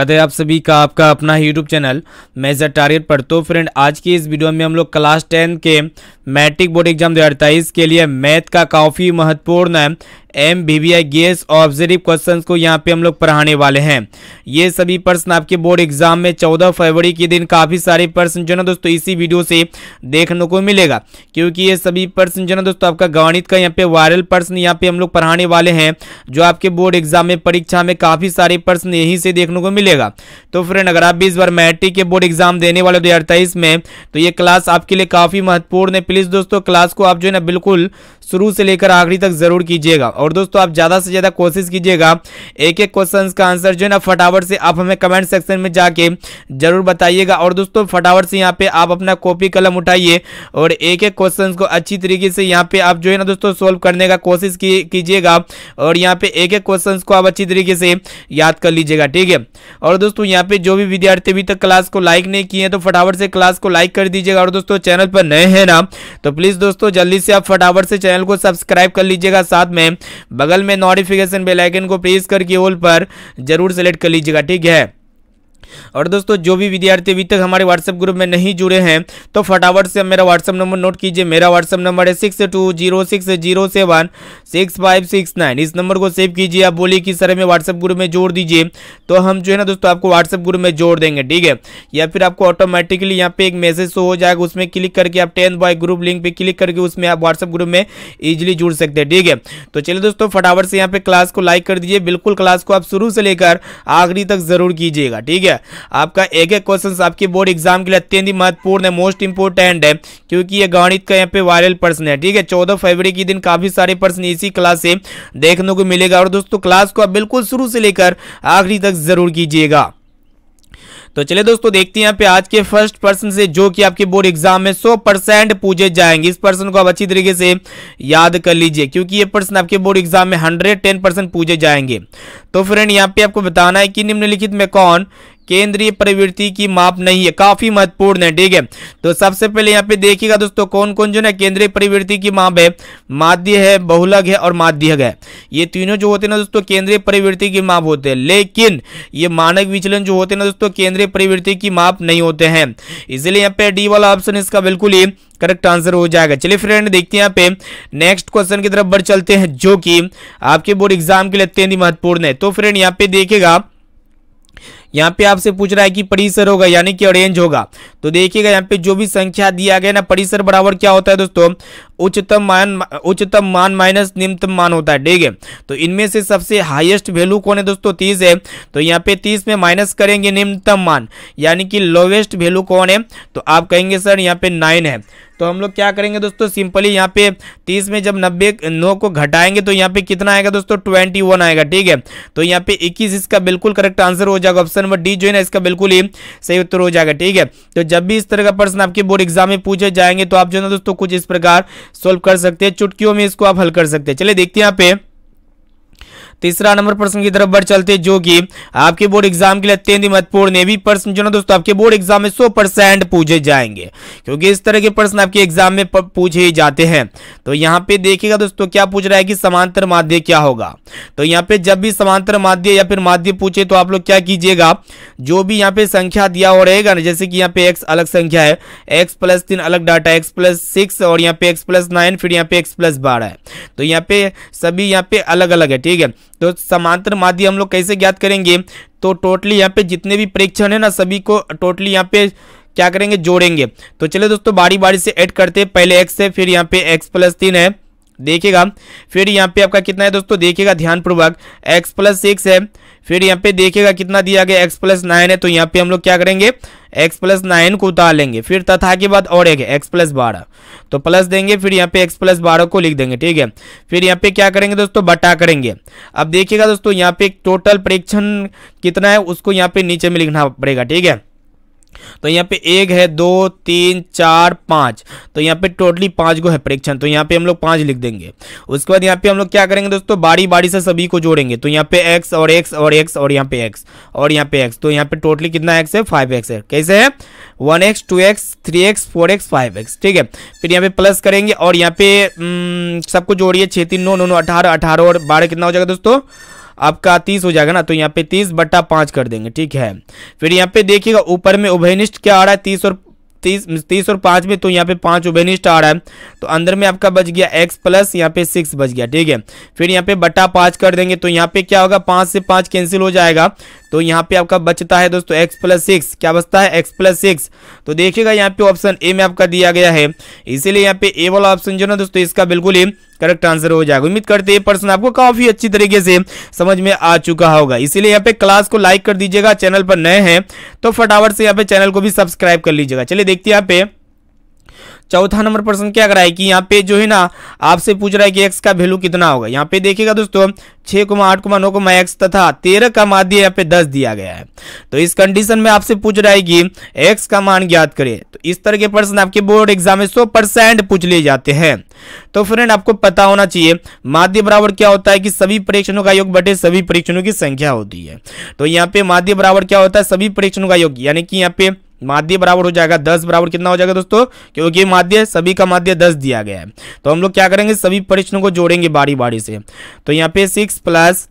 कहते आप सभी का आपका अपना यूट्यूब चैनल मेजर टारगेट पर तो फ्रेंड आज की इस वीडियो में हम लोग क्लास टेन के मैट्रिक बोर्ड एग्जाम दो के लिए मैथ का काफ़ी महत्वपूर्ण M I guess objective question को यहाँ पे हम लोग पढ़ाने वाले हैं ये सभी प्रश्न आपके बोर्ड एग्जाम में 14 फरवरी के दिन काफ़ी सारे प्रश्न जो ना दोस्तों इसी वीडियो से देखने को मिलेगा क्योंकि ये सभी प्रश्न जो ना दोस्तों आपका गणित का यहाँ पे वायरल प्रश्न यहाँ पे हम लोग पढ़ाने वाले हैं जो आपके बोर्ड एग्जाम में परीक्षा में काफ़ी सारे प्रश्न यहीं से देखने को मिलेगा तो फ्रेंड अगर आप भी इस बार मैट्रिक के बोर्ड एग्जाम देने वाले दो में तो ये क्लास आपके लिए काफ़ी महत्वपूर्ण है प्लीज़ दोस्तों क्लास को आप जो है ना बिल्कुल शुरू से लेकर आखिरी तक जरूर कीजिएगा और और दोस्तों आप ज़्यादा से ज़्यादा कोशिश कीजिएगा एक एक क्वेश्चन का आंसर जो है ना फटाफट से आप हमें कमेंट सेक्शन में जाके जरूर बताइएगा और दोस्तों फटाफट से यहाँ पे आप अपना कॉपी कलम उठाइए और एक एक क्वेश्चन को अच्छी तरीके से यहाँ पे आप जो है ना दोस्तों सोल्व करने का कोशिश कीजिएगा और यहाँ पे एक एक क्वेश्चन को आप अच्छी तरीके से याद कर लीजिएगा ठीक है और दोस्तों यहाँ पे जो भी विद्यार्थी अभी तक क्लास को लाइक नहीं किए तो फटाफट से क्लास को लाइक कर दीजिएगा और दोस्तों चैनल पर नए हैं ना तो प्लीज़ दोस्तों जल्दी से आप फटाफट से चैनल को सब्सक्राइब कर लीजिएगा साथ में बगल में नोटिफिकेशन बेलाइकन को प्रेस करके ओल पर जरूर सेलेक्ट कर लीजिएगा ठीक है और दोस्तों जो भी विद्यार्थी अभी तक हमारे व्हाट्सएप ग्रुप में नहीं जुड़े हैं तो फटाफट से मेरा व्हाट्सएप नंबर नोट कीजिए मेरा व्हाट्सएप नंबर है six two zero six zero seven six five six nine इस नंबर को सेव कीजिए आप बोलिए कि सर हमें व्हाट्सएप ग्रुप में जोड़ दीजिए तो हम जो है ना दोस्तों आपको व्हाट्सएप ग्रुप में जोड़ देंगे ठीक है या फिर आपको ऑटोमेटिकली यहाँ पे एक मैसेज हो जाएगा उसमें क्लिक करके आप टेंथ बॉय ग्रुप लिंक पे क्लिक करके उसमें आप व्हाट्सएप ग्रुप में ईजिली जुड़ सकते हैं ठीक है तो चलिए दोस्तों फटाफट से यहाँ पे क्लास को लाइक कर दीजिए बिल्कुल क्लास को आप शुरू से लेकर आखिरी तक जरूर कीजिएगा ठीक है है आपका एक एक क्वेश्चन आपकी बोर्ड एग्जाम के लिए अत्यंत ही महत्वपूर्ण है मोस्ट इंपोर्टेंट है क्योंकि ये गणित का यहाँ पे वायरल प्रश्न है ठीक है चौदह फरवरी के दिन काफी सारे प्रश्न इसी क्लास से देखने को मिलेगा और दोस्तों क्लास को आप बिल्कुल शुरू से लेकर आखिरी तक जरूर कीजिएगा तो चलिए दोस्तों देखते हैं यहाँ पे आज के फर्स्ट पर्सन से जो कि आपके बोर्ड एग्जाम में 100 परसेंट पूछे जाएंगे इस पर्सन को आप अच्छी तरीके से याद कर लीजिए क्योंकि ये पर्सन आपके बोर्ड एग्जाम में 110 परसेंट पूछे जाएंगे तो फ्रेंड यहाँ पे आपको बताना है कि निम्नलिखित में कौन केंद्रीय प्रवृत्ति की माप नहीं है काफी महत्वपूर्ण है ठीक है तो सबसे पहले यहाँ पे देखिएगा दोस्तों कौन कौन जो है केंद्रीय प्रवृत्ति की माप है माध्य है बहुलग है और माध्यक है ये तीनों जो होते हैं ना दोस्तों केंद्रीय प्रवृत्ति की माप होते हैं लेकिन ये मानक विचलन जो होते हैं ना दोस्तों केंद्रीय प्रवृत्ति की माप नहीं होते हैं इसलिए यहाँ पे डी वाला ऑप्शन इसका बिल्कुल ही करेक्ट आंसर हो जाएगा चलिए फ्रेंड देखते हैं यहाँ पे नेक्स्ट क्वेश्चन की तरफ बढ़ चलते हैं जो कि आपके बोर्ड एग्जाम के लिए अत्यंत महत्वपूर्ण है तो फ्रेंड यहाँ पे देखेगा यहाँ पे आपसे पूछ रहा है कि परिसर होगा यानी कि अरेंज होगा तो देखिएगा यहाँ पे जो भी संख्या दिया गया ना परिसर बराबर क्या होता है दोस्तों उच्चतम मान उच्चतम मान माइनस निम्नतम मान होता है ठीक है तो इनमें से सबसे हाईएस्ट वैल्यू कौन है दोस्तों तीस है तो यहाँ पे तीस में माइनस करेंगे निम्नतम मान यानी कि लोवेस्ट वैल्यू कौन है तो आप कहेंगे सर यहाँ पे नाइन है तो हम लोग क्या करेंगे दोस्तों सिंपली यहाँ पे तीस में जब नब्बे नौ को घटाएंगे तो यहाँ पे कितना आएगा दोस्तों ट्वेंटी वन आएगा ठीक है तो यहाँ पे इक्कीस इसका बिल्कुल करेक्ट आंसर हो जाएगा ऑप्शन नंबर डी जो है ना इसका बिल्कुल ही सही उत्तर हो जाएगा ठीक है तो जब भी इस तरह का प्रश्न आपके बोर्ड एग्जाम में पूछे जाएंगे तो आप जो है ना दोस्तों कुछ इस प्रकार सोल्व कर सकते हैं चुटकियों में इसको आप हल कर सकते हैं चलिए देखते हैं यहाँ पे तीसरा नंबर प्रश्न की तरफ बढ़ चलते जो कि आपके बोर्ड एग्जाम के लिए अत्यंत महत्वपूर्ण ने भी प्रश्न जो ना दोस्तों आपके बोर्ड एग्जाम में सौ परसेंट पूछे जाएंगे क्योंकि इस तरह के प्रश्न आपके एग्जाम में पूछे ही जाते हैं तो यहाँ पे देखिएगा दोस्तों क्या पूछ रहा है कि समांतर माध्य क्या होगा तो यहाँ पे जब भी समांतर माध्य या फिर माध्य पूछे तो आप लोग क्या कीजिएगा जो भी यहाँ पे संख्या दिया हो रहेगा ना जैसे कि यहाँ पे एक्स अलग संख्या है एक्स प्लस तीन अलग डाटा एक्स प्लस सिक्स और यहाँ पे एक्स प्लस नाइन फिर यहाँ पे एक्स प्लस बारह है तो यहाँ पे सभी यहाँ पे अलग अलग है ठीक है तो समांतर माध्य हम लोग कैसे ज्ञात करेंगे तो टोटली यहाँ पे जितने भी प्रेक्षण है ना सभी को टोटली यहाँ पे क्या करेंगे जोड़ेंगे तो चलिए दोस्तों बारी बारी से ऐड करते हैं पहले एक्स है फिर यहाँ पे एक्स प्लस तीन है देखिएगा फिर यहाँ पे आपका कितना है दोस्तों देखिएगा ध्यानपूर्वक एक्स प्लस सिक्स है फिर यहाँ पे देखिएगा कितना दिया गया एक्स प्लस नाइन है तो यहाँ पे हम लोग क्या करेंगे एक्स प्लस नाइन को उतार लेंगे फिर तथा के बाद और एक है एक्स प्लस बारह तो प्लस देंगे फिर यहाँ पे एक्स प्लस बारह को लिख देंगे ठीक है फिर यहाँ पे क्या करेंगे दोस्तों बटा करेंगे अब देखिएगा दोस्तों यहाँ पे टोटल परीक्षण कितना है उसको यहाँ पे नीचे में लिखना पड़ेगा ठीक है तो यहाँ पे एक है दो तीन चार पाँच तो यहाँ पे टोटली पाँच गो है परीक्षण तो यहाँ पे हम लोग पाँच लिख देंगे उसके बाद यहाँ पे हम लोग क्या करेंगे दोस्तों बारी बारी से सभी को जोड़ेंगे तो यहाँ पे एक्स और एक्स और एक्स और यहाँ पे एक्स और यहाँ पे एक्स तो यहाँ पे टोटली कितना एक्स है फाइव एक्स है कैसे है one x two x three x four x five x ठीक है फिर यहाँ पे प्लस करेंगे और यहाँ पे हम्म, सबको जोड़िए छः तीन नौ नौ नौ अठारह अठारह और बारह कितना हो जाएगा दोस्तों आपका तीस हो जाएगा ना तो यहाँ पे तीस बट्टा पाँच कर देंगे ठीक है फिर यहाँ पे देखिएगा ऊपर में उभयनिष्ठ क्या आ रहा है तीस और तीस तीस और पांच में तो यहाँ पे पांच उभयनिष्ठ आ रहा है तो अंदर में आपका बच गया एक्स प्लस यहाँ पे सिक्स बच गया ठीक है फिर यहाँ पे बट्टा पाँच कर देंगे तो यहाँ पे क्या होगा पाँच से पाँच कैंसिल हो जाएगा तो यहाँ पे आपका बचता है दोस्तों एक्स प्लस सिक्स क्या बचता है एक्स प्लस सिक्स तो देखिएगा यहाँ पे ऑप्शन ए में आपका दिया गया है इसीलिए यहाँ पे ए वाला ऑप्शन जो ना दोस्तों इसका बिल्कुल ही करेक्ट आंसर हो जाएगा उम्मीद करते हैं पर्सन आपको काफी अच्छी तरीके से समझ में आ चुका होगा इसीलिए यहाँ पे क्लास को लाइक कर दीजिएगा चैनल पर नए हैं तो फटाफट से यहाँ पे चैनल को भी सब्सक्राइब कर लीजिएगा चलिए देखते हैं यहाँ पे चौथा नंबर प्रश्न क्या है कि यहाँ पे जो है ना आपसे पूछ रहा है कि एक्स का वैल्यू कितना होगा यहाँ पे देखिएगा दोस्तों छः कोमा आठ मा नौ कोमा एक्स तथा तेरह का माध्य यहाँ पे दस दिया गया है तो इस कंडीशन में आपसे पूछ रहा है कि एक्स का मान ज्ञात करिए तो इस तरह के प्रश्न आपके बोर्ड एग्जाम में सौ परसेंट पूछ लिए जाते हैं तो फ्रेंड आपको पता होना चाहिए माध्य बराबर क्या होता है कि सभी परीक्षणों का योग बटे सभी परीक्षणों की संख्या होती है तो यहाँ पे माध्य बराबर क्या होता है सभी परीक्षणों का योग यानी कि यहाँ पे माध्य बराबर हो जाएगा दस बराबर कितना हो जाएगा दोस्तों क्योंकि माध्य सभी का माध्य दस दिया गया है तो हम लोग क्या करेंगे सभी प्रश्नों को जोड़ेंगे बारी बारी से तो यहाँ पे six plus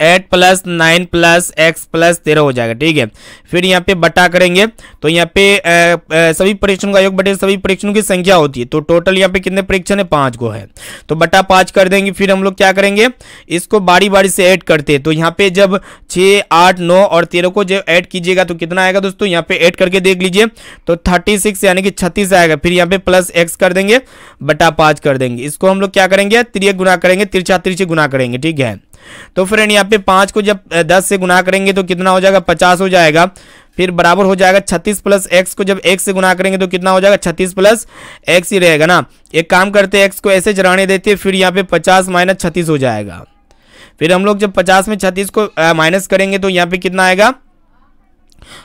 eight plus nine plus x plus तेरह हो जाएगा ठीक है फिर यहाँ पे बटा करेंगे तो यहाँ पे आ, आ, सभी परीक्षणों का योग बटे सभी परीक्षणों की संख्या होती है तो टोटल यहाँ पे कितने परीक्षण है पाँच को है तो बटा पाँच कर देंगे फिर हम लोग क्या करेंगे इसको बारी बारी से ऐड करते हैं तो यहाँ पे जब छः आठ नौ और तेरह को जब ऐड कीजिएगा तो कितना आएगा दोस्तों यहाँ पे ऐड करके देख लीजिए तो थर्टी सिक्स यानी कि छत्तीस आएगा फिर यहाँ पे प्लस एक्स कर देंगे बटा पाँच कर देंगे इसको हम लोग क्या करेंगे त्रिय गुना करेंगे तिरछा तिरछी गुना करेंगे ठीक है तो फ्रेंड यहाँ पे पाँच को जब दस से गुना करेंगे तो कितना हो जाएगा पचास हो जाएगा फिर बराबर हो जाएगा छत्तीस प्लस एक्स को जब एक्स से गुना करेंगे तो कितना हो जाएगा छत्तीस प्लस एक्स ही रहेगा ना एक काम करते हैं एक्स को ऐसे चराने देते फिर यहाँ पे पचास माइनस छत्तीस हो जाएगा फिर हम लोग जब पचास में छत्तीस को माइनस करेंगे तो यहाँ पे कितना आएगा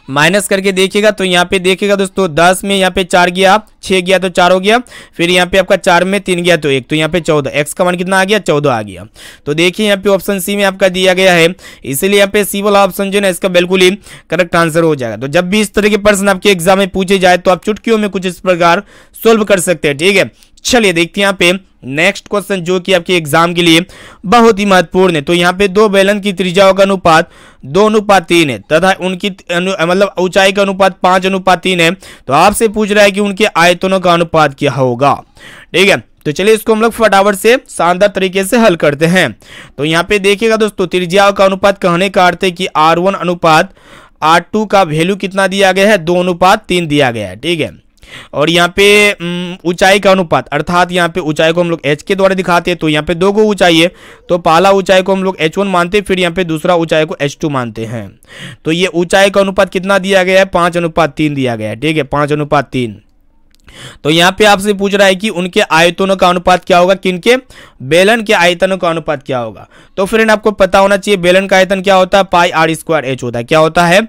माइनस करके देखिएगा तो यहाँ पे देखिएगा दोस्तों दस में यहाँ पे चार गया आप छः गया तो चार हो गया फिर यहाँ पे आपका चार में तीन गया तो एक तो यहाँ पे चौदह एक्स का मान कितना आ गया चौदह आ गया तो देखिए यहाँ पे ऑप्शन सी में आपका दिया गया है इसीलिए यहाँ पे सी वाला ऑप्शन जो है इसका बिल्कुल ही करेक्ट आंसर हो जाएगा तो जब भी इस तरह के प्रश्न आपके एग्जाम में पूछे जाए तो आप चुटकियों में कुछ इस प्रकार सोल्व कर सकते हैं ठीक है चलिए देखते हैं यहाँ पे नेक्स्ट क्वेश्चन जो कि आपके एग्जाम के लिए बहुत ही महत्वपूर्ण है तो यहाँ पे दो बेलन की त्रिज्याओं का अनुपात दो अनुपात तीन है तथा उनकी मतलब ऊंचाई का अनुपात पांच अनुपात तीन है तो आपसे पूछ रहा है कि उनके आयतनों का अनुपात क्या होगा ठीक है तो चलिए इसको हम लोग फटाफट से शानदार तरीके से हल करते हैं तो यहाँ पे देखिएगा दोस्तों त्रिजियाओं का अनुपात कहने का अर्थ है कि आर अनुपात आर का वैल्यू कितना दिया गया है दो अनुपात तीन दिया गया है ठीक है और यहाँ पे ऊंचाई का अनुपात अर्थात यहाँ पे ऊंचाई को हम लोग एच के द्वारा दिखाते हैं तो यहाँ पे दो को ऊंचाई है तो पहला ऊंचाई को हम लोग एच वन मानते हैं फिर यहाँ पे दूसरा ऊंचाई को एच टू मानते हैं तो ये ऊंचाई का अनुपात कितना दिया गया है पांच अनुपात तीन दिया गया है ठीक है पांच अनुपात तीन तो यहाँ पे आपसे पूछ रहा है कि उनके आयतनों का अनुपात क्या होगा किनके बेलन के आयतनों का अनुपात क्या होगा तो फ्रेंड आपको पता होना चाहिए बेलन का आयतन क्या होता है पाई आर स्क्वायर एच होता है क्या होता है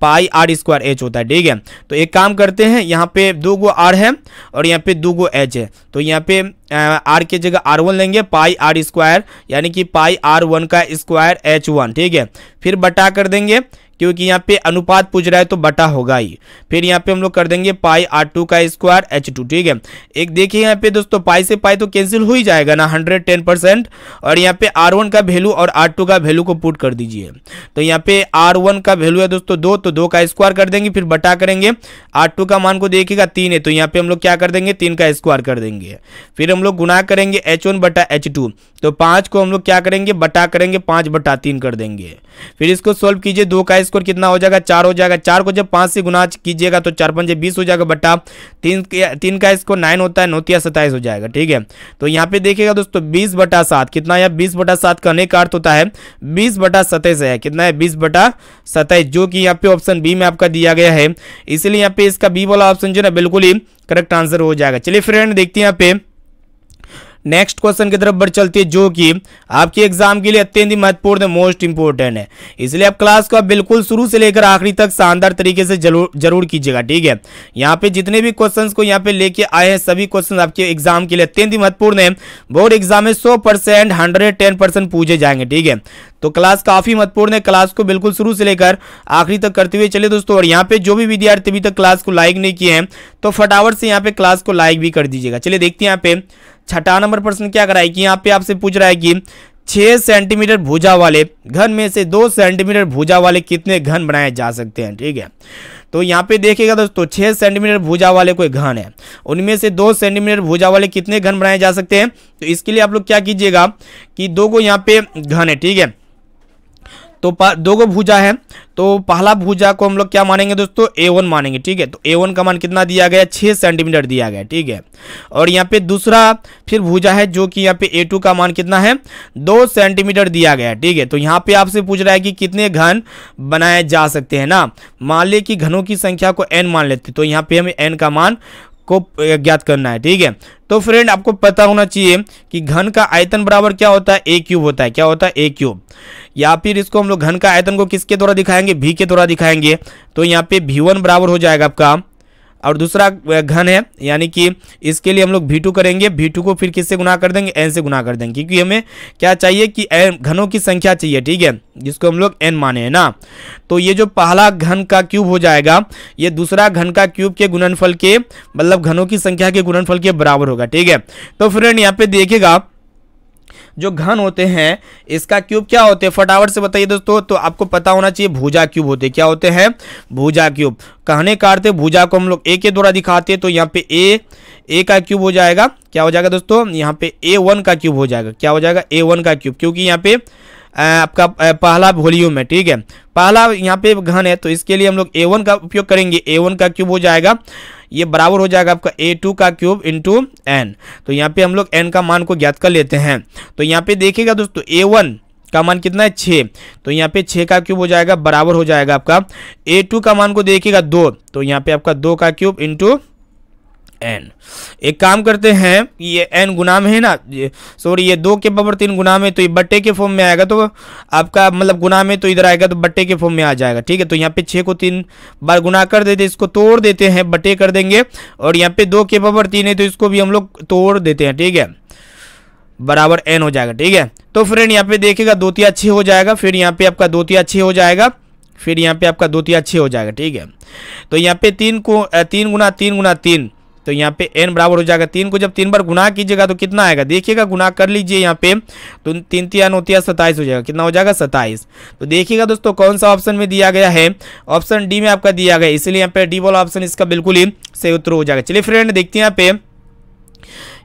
पाई आर स्क्वायर एच होता है ठीक है तो एक काम करते हैं यहाँ पे दो गो आर है और यहाँ पे दो गो एच है तो यहाँ पे आर की जगह आर वन लेंगे पाई आर स्क्वायर यानी कि पाई आर वन का स्क्वायर एच वन ठीक है फिर बटा कर देंगे क्योंकि यहाँ पे अनुपात पूछ रहा है तो बटा होगा ही फिर यहाँ पे हम लोग कर देंगे पाई आर टू का स्क्वायर एच टू ठीक है एक देखिए यहाँ पे दोस्तों पाई से पाई तो कैंसिल हो ही जाएगा ना हंड्रेड टेन परसेंट और यहाँ पे आर वन का वैल्यू और आर टू का वैल्यू को पुट कर दीजिए तो यहाँ पे आर वन का वैल्यू है दोस्तों दो तो दो का स्क्वायर कर देंगे फिर बटा करेंगे आर टू का मान को देखिएगा तीन है तो यहाँ पे हम लोग क्या कर देंगे तीन का स्क्वायर कर देंगे फिर हम लोग गुना करेंगे एच वन बटा एच टू तो पाँच को हम लोग क्या करेंगे बटा करेंगे पाँच बटा तीन कर देंगे फिर इसको सोल्व कीजिए दो का स्क्वायर कितना हो जाएगा चार हो जाएगा चार को जब पाँच से गुना कीजिएगा तो चार पंजे बीस हो जाएगा बट्टा तीन तीन का स्कोर नाइन होता है नौतिया सत्ताईस हो जाएगा ठीक है तो यहाँ पे देखिएगा दोस्तों बीस बटा सात कितना है बीस बटा सात का अनेक अर्थ होता है बीस बटा सत्ताईस है कितना है बीस बटा सत्ताईस जो कि यहाँ पे ऑप्शन बी में आपका दिया गया है इसलिए यहाँ पे इसका बी वाला ऑप्शन जो ना बिल्कुल ही करेक्ट आंसर हो जाएगा चलिए फ्रेंड देखते हैं यहाँ पे नेक्स्ट क्वेश्चन की तरफ बढ़ चलती है जो कि आपके एग्जाम के लिए अत्यंत ही महत्वपूर्ण मोस्ट इंपोर्टेंट है इसलिए आप क्लास को बिल्कुल शुरू से लेकर आखिरी तक शानदार तरीके से जरूर जरूर कीजिएगा ठीक है यहाँ पे जितने भी क्वेश्चन को यहाँ पे लेके आए हैं सभी क्वेश्चन आपके एग्जाम के लिए अत्यंत ही महत्वपूर्ण है बोर्ड एग्जाम में सौ परसेंट हंड्रेड टेन परसेंट पूछे जाएंगे ठीक है तो क्लास काफी महत्वपूर्ण है क्लास को बिल्कुल शुरू से लेकर आखिरी तक करते हुए चले दोस्तों और यहाँ पे जो भी विद्यार्थी अभी तक क्लास को लाइक नहीं किए हैं तो फटाफट से यहाँ पे क्लास को लाइक भी कर दीजिएगा चलिए देखते हैं यहाँ पे छठा नंबर प्रश्न क्या कराए कि यहाँ पे आपसे पूछ रहा है कि छह सेंटीमीटर भुजा वाले घन में से दो सेंटीमीटर भुजा वाले कितने घन बनाए जा सकते हैं ठीक है तो यहाँ पे देखिएगा दोस्तों छह सेंटीमीटर भुजा वाले कोई घन है उनमें से दो सेंटीमीटर भुजा वाले कितने घन बनाए जा सकते हैं तो इसके लिए आप लोग क्या कीजिएगा कि दो को यहाँ पे घन है ठीक है तो दो गो भूजा है तो पहला भूजा को हम लोग क्या मानेंगे दोस्तों ए वन मानेंगे ठीक है तो ए वन का मान कितना दिया गया छः सेंटीमीटर दिया गया ठीक है और यहाँ पे दूसरा फिर भूजा है जो कि यहाँ पे ए टू का मान कितना है दो सेंटीमीटर दिया गया ठीक है तो यहाँ पे आपसे पूछ रहा है कि कितने घन बनाए जा सकते हैं ना मान ले कि घनों की संख्या को एन मान लेते तो यहाँ पे हमें एन का मान को ज्ञात करना है ठीक है तो फ्रेंड आपको पता होना चाहिए कि घन का आयतन बराबर क्या होता है ए क्यूब होता है क्या होता है ए क्यूब या फिर इसको हम लोग घन का आयतन को किसके द्वारा दिखाएंगे भी के द्वारा दिखाएंगे तो यहाँ पे भी वन बराबर हो जाएगा आपका और दूसरा घन है यानी कि इसके लिए हम लोग भी करेंगे भी को फिर किससे गुना कर देंगे एन से गुना कर देंगे क्योंकि हमें क्या चाहिए कि एन घनों की संख्या चाहिए ठीक है जिसको हम लोग एन माने हैं ना तो ये जो पहला घन का क्यूब हो जाएगा ये दूसरा घन का क्यूब के गुणनफल के मतलब घनों की संख्या के गुणनफल के बराबर होगा ठीक है तो फ्रेंड यहाँ पे देखेगा जो घन होते हैं इसका क्यूब क्या होते हैं फटाफट से बताइए दोस्तों तो आपको पता होना चाहिए भूजा क्यूब होते क्या होते हैं भूजा क्यूब कहने का अर्थ भूजा को हम लोग ए के द्वारा दिखाते हैं तो यहाँ पे ए ए का क्यूब हो जाएगा क्या हो जाएगा दोस्तों यहाँ पे ए वन का क्यूब हो जाएगा क्या हो जाएगा ए वन का क्यूब क्योंकि यहाँ पे आपका पहला वॉल्यूम है ठीक है पहला यहाँ पे घन है तो इसके लिए हम लोग ए वन का उपयोग करेंगे ए वन का क्यूब हो जाएगा ये बराबर हो जाएगा आपका ए टू का क्यूब इंटू एन तो यहाँ पे हम लोग एन का मान को ज्ञात कर लेते हैं तो यहाँ पे देखिएगा दोस्तों ए वन का मान कितना है छः तो यहाँ पे छः का क्यूब हो जाएगा बराबर हो जाएगा आपका ए टू का मान को देखिएगा दो तो यहाँ पे आपका दो का क्यूब इंटू एन एक काम करते हैं ये एन गुना में है ना सॉरी ये दो के पावर तीन गुना में तो ये बट्टे के फॉर्म में आएगा तो आपका मतलब गुना में तो इधर आएगा तो बट्टे के फॉर्म में आ जाएगा ठीक है तो यहाँ पे छः को तीन बार गुना कर देते इसको तोड़ देते हैं बट्टे कर देंगे और यहाँ पे दो के पावर तीन है तो इसको भी हम लोग तोड़ देते हैं ठीक है बराबर एन हो जाएगा ठीक है तो फ्रेंड यहाँ पे देखेगा दो तिया छः हो जाएगा फिर यहाँ पे आपका दो तिया छः हो जाएगा फिर यहाँ पे आपका दो तिया छः हो जाएगा ठीक है तो यहाँ पे तीन को तीन गुना तीन गुना तीन तो यहाँ पे एन बराबर हो जाएगा तीन को जब तीन बार गुना कीजिएगा तो कितना आएगा देखिएगा गुना कर लीजिए यहाँ पे तो तीन तीन नौतिया सत्ताईस हो जाएगा कितना हो जाएगा सत्ताईस तो देखिएगा दोस्तों कौन सा ऑप्शन में दिया गया है ऑप्शन डी में आपका दिया गया इसलिए यहाँ पे डी वाला ऑप्शन इसका बिल्कुल ही सही उत्तर हो जाएगा चलिए फ्रेंड देखते हैं यहाँ पे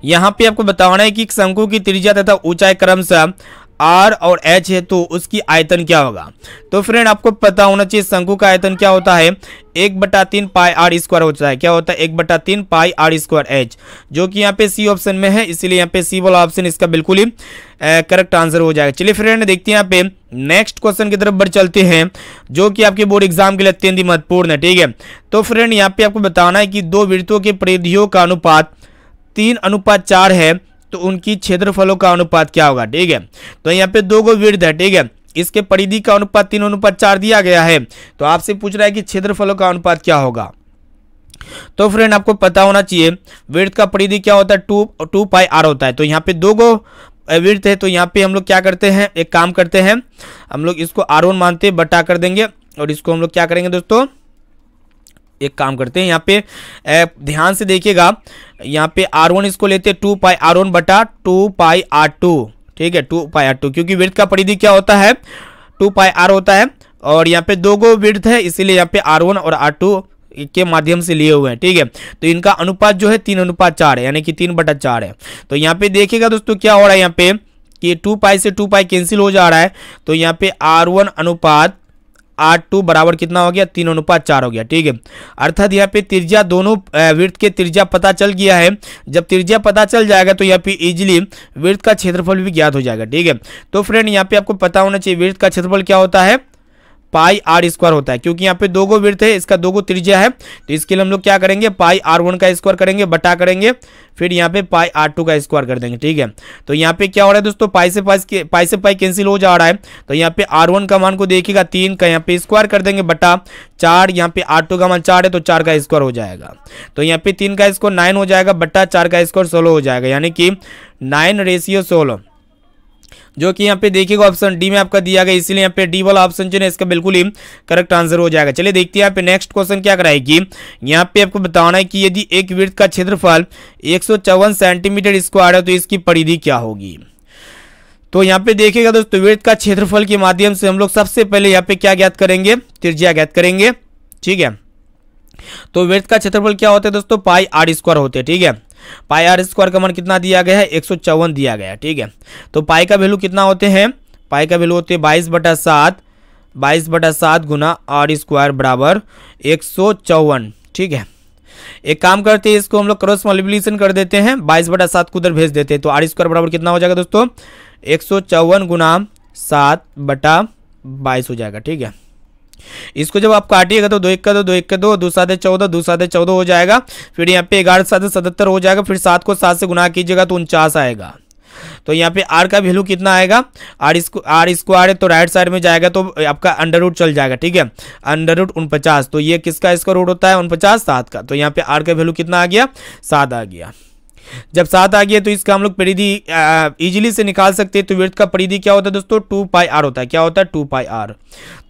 यहाँ पे आपको बताना है कि शंकु की त्रिज्या तथा ऊंचाई क्रमशः आर और एच है तो उसकी आयतन क्या होगा तो फ्रेंड आपको पता होना चाहिए शंकु का आयतन क्या होता है एक बटा तीन पाई आर स्क्वायर होता है क्या होता है एक बटा तीन पाई आर स्क्वायर एच जो कि यहाँ पे सी ऑप्शन में है इसलिए यहाँ पे सी वाला ऑप्शन इसका बिल्कुल ही करेक्ट आंसर हो जाएगा चलिए फ्रेंड देखते हैं यहाँ पे नेक्स्ट क्वेश्चन की तरफ बढ़ चलते हैं जो कि आपके बोर्ड एग्जाम के लिए अत्यंत ही महत्वपूर्ण है ठीक है तो फ्रेंड यहाँ पे आपको बताना है कि दो वृत्तों के परिधियों का अनुपात तीन अनुपात चार है तो उनकी क्षेत्रफलों का अनुपात क्या होगा ठीक है तो यहाँ पे दो गो वृद्ध है ठीक है इसके परिधि का अनुपात तीन अनुपात चार दिया गया है तो आपसे पूछ रहा है कि क्षेत्रफलों का अनुपात क्या होगा तो फ्रेंड आपको पता होना चाहिए वृद्ध का परिधि क्या होता है टू टू पाई आर होता है तो यहाँ पे दो गो वृद्ध है तो यहाँ पे हम लोग क्या करते हैं एक काम करते हैं हम लोग इसको आर मानते बटा कर देंगे और इसको हम लोग क्या करेंगे दोस्तों एक काम करते हैं यहाँ पे ध्यान से देखिएगा यहाँ पे आर वन इसको लेते हैं टू पाई आर वन बटा टू पाई आर टू ठीक है टू पाई आर टू क्योंकि वृत्त का परिधि क्या होता है टू पाई आर होता है और यहाँ पे दो गो वृत्त है इसीलिए यहाँ पे आर वन और आर टू के माध्यम से लिए हुए हैं ठीक है तो इनका अनुपात जो है तीन अनुपात चार है यानी कि तीन बटा चार है तो यहाँ पे देखिएगा दोस्तों क्या हो रहा है यहाँ पे कि टू पाई से टू पाई कैंसिल हो जा रहा है तो यहाँ पे आर वन अनुपात आठ टू बराबर कितना हो गया तीन अनुपात चार हो गया ठीक है अर्थात यहाँ पे त्रिज्या दोनों वृत्त के त्रिज्या पता चल गया है जब त्रिज्या पता चल जाएगा तो यहाँ पे इजिली वृत्त का क्षेत्रफल भी ज्ञात हो जाएगा ठीक है तो फ्रेंड यहाँ पे आपको पता होना चाहिए वृत्त का क्षेत्रफल क्या होता है पाई आर स्क्वायर होता है क्योंकि यहाँ पे दो गो वृत्त है इसका दो गो त्रिज्या है तो इसके लिए हम लोग क्या करेंगे पाई आर वन का स्क्वायर करेंगे बटा करेंगे फिर यहाँ पे पाई आर टू का स्क्वायर कर देंगे ठीक है तो यहाँ पे क्या हो रहा है दोस्तों पाई से पाई पाई से पाई कैंसिल हो जा रहा है तो यहाँ पे आर वन का मान को देखिएगा तीन का यहाँ पे स्क्वायर कर देंगे बटा चार यहाँ पे आर टू का मान चार है तो चार का स्क्वायर हो जाएगा तो यहाँ पे तीन का स्क्वायर नाइन हो जाएगा बट्टा चार का स्क्वायर सोलह हो जाएगा यानी कि नाइन रेशियो सोलह जो कि यहाँ पे देखिएगा ऑप्शन डी में आपका दिया गया इसलिए यहाँ पे डी वाला ऑप्शन जो है इसका बिल्कुल ही करेक्ट आंसर हो जाएगा चलिए देखते हैं यहाँ पे नेक्स्ट क्वेश्चन क्या कराएगी यहाँ पे आपको बताना है कि यदि एक वृत्त का क्षेत्रफल एक सेंटीमीटर स्क्वायर है तो इसकी परिधि क्या होगी तो यहाँ पे देखिएगा दोस्तों वृत्त का क्षेत्रफल के माध्यम से हम लोग सबसे पहले यहाँ पे क्या ज्ञात करेंगे त्रिज्या ज्ञात करेंगे ठीक है तो वृत्त का क्षेत्रफल क्या होता है दोस्तों पाई आर स्क्वायर होते हैं ठीक है पाई आर स्क्वायर का मान कितना दिया गया है एक दिया गया ठीक है तो पाई का वैल्यू कितना होते हैं पाई का वैल्यू होते हैं बाईस बटा सात बाईस बटा सात गुना आर स्क्वायर बराबर एक सौ चौवन ठीक है एक काम करते हैं इसको हम लोग क्रॉस मल्टीप्लीकेशन कर देते हैं बाईस बटा सात को उधर भेज देते हैं तो आर स्क्वायर बराबर कितना हो जाएगा दोस्तों एक सौ चौवन गुना सात बटा बाईस हो जाएगा ठीक है इसको जब आप काटिएगा तो दो एक का दो दो एक का दो दो सात चौदह दो सात चौदह हो जाएगा फिर यहाँ पे ग्यारह सात सतहत्तर हो जाएगा फिर सात को सात से गुना कीजिएगा तो उनचास आएगा तो यहाँ पे आर का वैल्यू कितना आएगा आर इसको आर स्क्वायर है तो राइट साइड में जाएगा तो आपका अंडर रूट चल जाएगा ठीक है अंडर रूट उनपचास तो ये किसका इसका रूट होता है उनपचास सात का तो यहाँ पे आर का वैल्यू कितना आ गया सात आ गया जब सात आ गया तो इसका हम लोग परिधि इजीली से निकाल सकते हैं तो वृत्त का परिधि क्या होता है दोस्तों टू पाई आर होता है क्या होता है टू पाई आर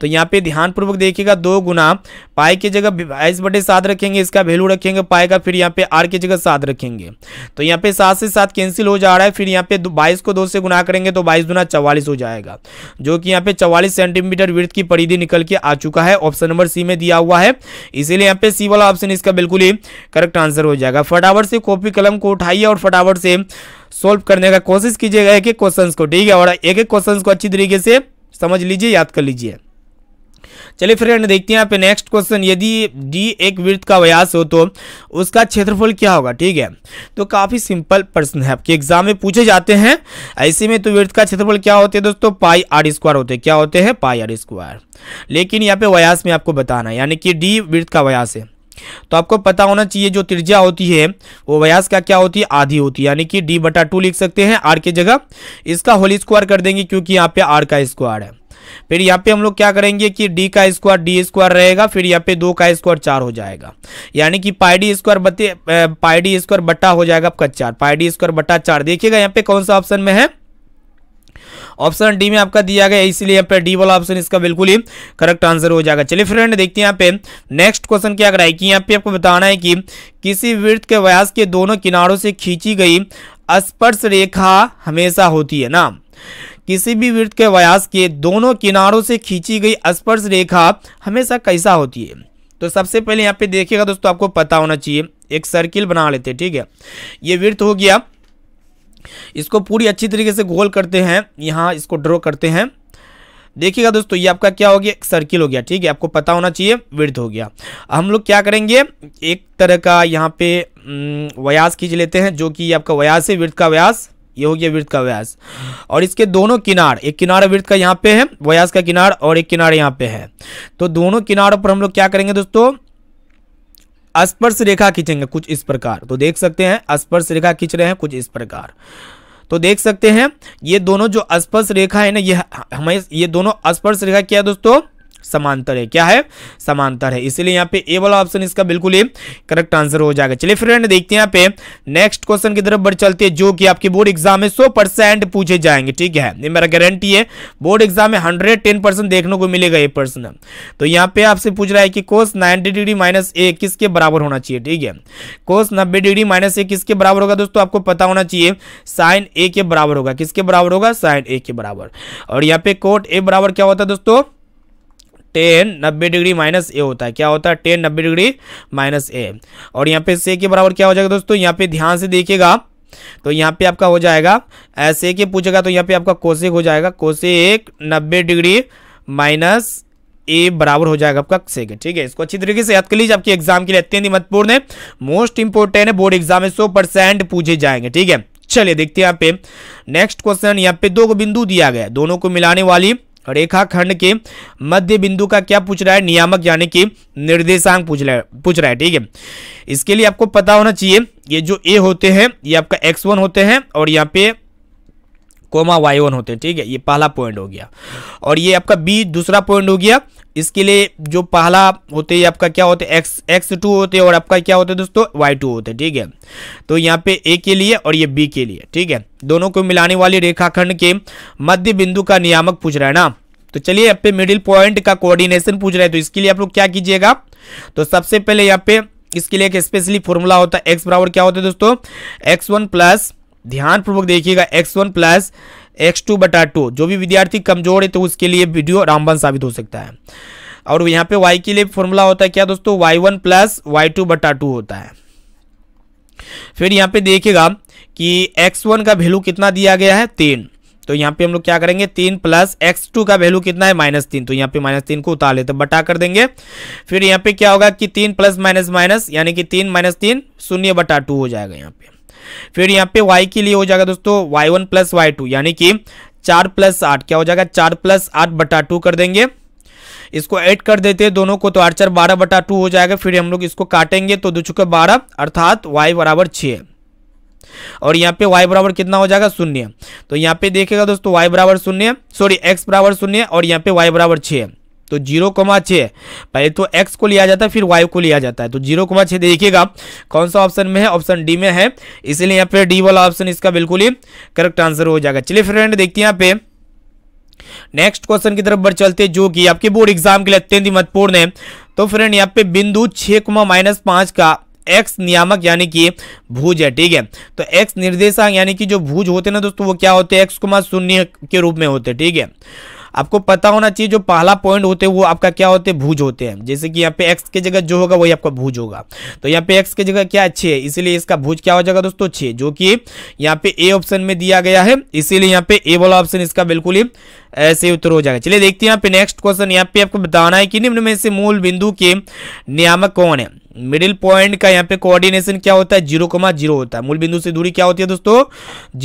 तो यहाँ पे ध्यानपूर्वक देखिएगा दो गुना पाई की जगह बाईस बटे सात रखेंगे इसका वैल्यू रखेंगे पाई का फिर यहाँ पे आर की जगह सात रखेंगे तो यहाँ पे सात से सात कैंसिल हो जा रहा है फिर यहाँ पे बाईस को दो से गुना करेंगे तो बाईस गुना चवालीस हो जाएगा जो कि यहाँ पे चवालीस सेंटीमीटर वृत्त की परिधि निकल के आ चुका है ऑप्शन नंबर सी में दिया हुआ है इसीलिए यहाँ पे सी वाला ऑप्शन इसका बिल्कुल ही करेक्ट आंसर हो जाएगा फटाफट से कॉपी कलम को उठा उठाइए और फटाफट से सोल्व करने का कोशिश कीजिएगा एक एक क्वेश्चन को ठीक है और एक एक क्वेश्चन को अच्छी तरीके से समझ लीजिए याद कर लीजिए चलिए फ्रेंड देखते हैं यहाँ पे नेक्स्ट क्वेश्चन यदि डी एक वृत्त का व्यास हो तो उसका क्षेत्रफल क्या होगा ठीक है तो काफ़ी सिंपल प्रश्न है आपके एग्जाम में पूछे जाते हैं ऐसे में तो वृत्त का क्षेत्रफल क्या होते हैं दोस्तों पाई आर स्क्वायर होते हैं क्या होते हैं पाई आर स्क्वायर लेकिन यहाँ पे व्यास में आपको बताना है यानी कि डी वृत्त का व्यास है तो आपको पता होना चाहिए जो त्रिज्या होती है वो व्यास का क्या होती है आधी होती है यानी कि डी बटा टू लिख सकते हैं आर के जगह इसका होल स्क्वायर कर देंगे क्योंकि यहाँ पे आर का स्क्वायर है फिर यहाँ पे हम लोग क्या करेंगे कि डी का स्क्वायर डी स्क्वायर रहेगा फिर यहाँ पे दो का स्क्वायर चार हो जाएगा यानी कि पाई डी स्क्वायर बटे पाई डी स्क्वायर बटा हो जाएगा आपका चार पाई डी स्क्वायर बटा चार देखिएगा यहाँ पे कौन सा ऑप्शन में है ऑप्शन डी में आपका दिया गया इसीलिए यहाँ पे डी वाला ऑप्शन इसका बिल्कुल ही करेक्ट आंसर हो जाएगा चलिए फ्रेंड देखते हैं यहाँ पे नेक्स्ट क्वेश्चन क्या कराए कि यहाँ पे आपको बताना है कि किसी वृत्त के व्यास के दोनों किनारों से खींची गई स्पर्श रेखा हमेशा होती है ना किसी भी वृत्त के व्यास के दोनों किनारों से खींची गई स्पर्श रेखा हमेशा कैसा होती है तो सबसे पहले यहाँ पे देखिएगा दोस्तों आपको पता होना चाहिए एक सर्किल बना लेते हैं ठीक है ये वृत्त हो गया इसको पूरी अच्छी तरीके से गोल करते हैं यहाँ इसको ड्रॉ करते हैं देखिएगा दोस्तों ये आपका क्या हो गया सर्किल हो गया ठीक है आपको पता होना चाहिए वृद्ध हो गया हम लोग क्या करेंगे एक तरह का यहाँ पे व्यास खींच लेते हैं जो कि आपका व्यास है वृद्ध का व्यास ये हो गया वृत्त का व्यास और इसके दोनों किनार एक किनारा वृत्त का यहाँ पे है व्यास का किनार और एक किनार यहाँ पे है तो दोनों किनारों पर हम लोग क्या करेंगे दोस्तों स्पर्श रेखा खींचेंगे कुछ इस प्रकार तो देख सकते हैं स्पर्श रेखा खींच रहे हैं कुछ इस प्रकार तो देख सकते हैं ये दोनों जो स्पर्श रेखा है ना ये हमें ये दोनों स्पर्श रेखा क्या है दोस्तों समांतर है क्या है समांतर है इसलिए यहाँ पे ए वाला ऑप्शन इसका बिल्कुल ही करेक्ट आंसर हो जाएगा चलिए फ्रेंड देखते हैं यहाँ पे नेक्स्ट क्वेश्चन की तरफ बढ़ चलते हैं जो कि आपके बोर्ड एग्जाम में सौ परसेंट पूछे जाएंगे ठीक है ये मेरा गारंटी है बोर्ड एग्जाम में हंड्रेड टेन देखने को मिलेगा ये पर्सन तो यहाँ पे आपसे पूछ रहा है कि cos ninety degree minus A किसके बराबर होना चाहिए ठीक है कोस नब्बे डिग्री माइनस ए किसके बराबर होगा दोस्तों आपको पता होना चाहिए साइन ए के बराबर होगा किसके बराबर होगा साइन ए के बराबर और यहाँ पे कोट ए बराबर क्या होता है दोस्तों टेन नब्बे डिग्री माइनस ए होता है क्या होता है टेन नब्बे डिग्री माइनस ए और यहाँ पे से के बराबर क्या हो जाएगा दोस्तों यहाँ पे ध्यान से देखिएगा तो यहाँ पे आपका हो जाएगा ऐसे के पूछेगा तो यहाँ पे आपका कोसेक हो जाएगा कोसेक नब्बे डिग्री माइनस ए बराबर हो जाएगा आपका से ठीक है इसको अच्छी तरीके से याद कर लीजिए आपके एग्जाम के लिए अत्यंत महत्वपूर्ण है मोस्ट इंपोर्टेंट है बोर्ड एग्जाम में सौ परसेंट पूछे जाएंगे ठीक है चलिए देखते हैं यहाँ पे नेक्स्ट क्वेश्चन यहाँ पे दो बिंदु दिया गया दोनों को मिलाने वाली रेखाखंड के मध्य बिंदु का क्या पूछ रहा है नियामक यानी कि निर्देशांक पूछ रहा है पूछ रहा है ठीक है इसके लिए आपको पता होना चाहिए ये जो ए होते हैं ये आपका एक्स वन होते हैं और यहाँ पे कोमा वाई वन होते हैं ठीक है ये पहला पॉइंट हो गया और ये आपका बी दूसरा पॉइंट हो गया इसके लिए जो पहला होते हैं आपका क्या होते हैं एक्स एक्स टू होते हैं और आपका क्या होता है दोस्तों वाई टू होते हैं ठीक है तो यहाँ पे ए के लिए और ये बी के लिए ठीक है दोनों को मिलाने वाली रेखाखंड के मध्य बिंदु का नियामक पूछ रहा है ना तो चलिए यहाँ पे मिडिल पॉइंट का कोऑर्डिनेशन पूछ रहा है तो इसके लिए आप लोग क्या कीजिएगा तो सबसे पहले यहाँ पे इसके लिए एक स्पेशली फॉर्मूला होता है एक्स बराबर क्या होता है दोस्तों एक्स वन प्लस ध्यानपूर्वक देखिएगा X one plus X two बटा टू जो भी विद्यार्थी कमजोर है तो उसके लिए वीडियो रामबन साबित हो सकता है और यहाँ पे वाई के लिए फॉर्मूला होता है क्या दोस्तों Y one plus Y two बटा टू होता है फिर यहाँ पे देखिएगा कि एक्स वन का वैल्यू कितना दिया गया है तीन तो यहाँ पे हम लोग क्या करेंगे तीन प्लस एक्स टू का वैल्यू कितना है माइनस तीन तो यहाँ पे माइनस तीन को उतार लेते तो बटा कर देंगे फिर यहाँ पे क्या होगा कि तीन प्लस माइनस माइनस यानी कि तीन माइनस तीन शून्य बटा टू हो जाएगा यहाँ पे फिर यहाँ पे वाई के लिए हो जाएगा दोस्तों Y one plus Y two यानी कि चार प्लस आठ क्या हो जाएगा चार प्लस आठ बटा टू कर देंगे इसको ऐड कर देते हैं दोनों को तो आठ चार बारह बटा टू हो जाएगा फिर हम लोग इसको काटेंगे तो दो चुके बारह अर्थात वाई बराबर छः और यहाँ पे y बराबर कितना हो जाएगा शून्य तो यहाँ पे देखेगा दोस्तों y बराबर शून्य सॉरी x बराबर शून्य और यहाँ पे y बराबर छः तो जीरो कोमा छः पहले तो एक्स को लिया जाता है फिर वाई को लिया जाता है तो जीरो कोमा छः देखिएगा कौन सा ऑप्शन में है ऑप्शन डी में है इसलिए यहाँ पे डी वाला ऑप्शन इसका बिल्कुल ही करेक्ट आंसर हो जाएगा चलिए फ्रेंड देखते हैं यहाँ पे नेक्स्ट क्वेश्चन की तरफ बढ़ चलते जो कि आपके बोर्ड एग्जाम के लिए अत्यंत महत्वपूर्ण है तो फ्रेंड यहाँ पे बिंदु छः कोमा माइनस पाँच का एक्स नियामक यानी कि भूज है ठीक है तो एक्स निर्देशांक यानी कि जो भूज होते हैं ना दोस्तों वो क्या होते हैं एक्स कुमार शून्य के रूप में होते हैं ठीक है आपको पता होना चाहिए जो पहला पॉइंट होते हैं वो आपका क्या होते हैं भूज होते हैं जैसे कि यहाँ पे एक्स के जगह जो होगा वही आपका भूज होगा तो यहाँ पे एक्स की जगह क्या छे है इसीलिए इसका भूज क्या हो जाएगा दोस्तों छे जो कि यहाँ पे ए ऑप्शन में दिया गया है इसीलिए यहाँ पे ए वाला ऑप्शन इसका बिल्कुल ही ऐसे उत्तर हो जाएगा चलिए देखते हैं यहाँ पे नेक्स्ट क्वेश्चन यहाँ पे आपको बताना है कि निम्न में से मूल बिंदु के नियामक कौन है मिडिल पॉइंट का यहाँ पे कोऑर्डिनेशन क्या होता है जीरो कोमा जीरो होता है मूल बिंदु से दूरी क्या होती है दोस्तों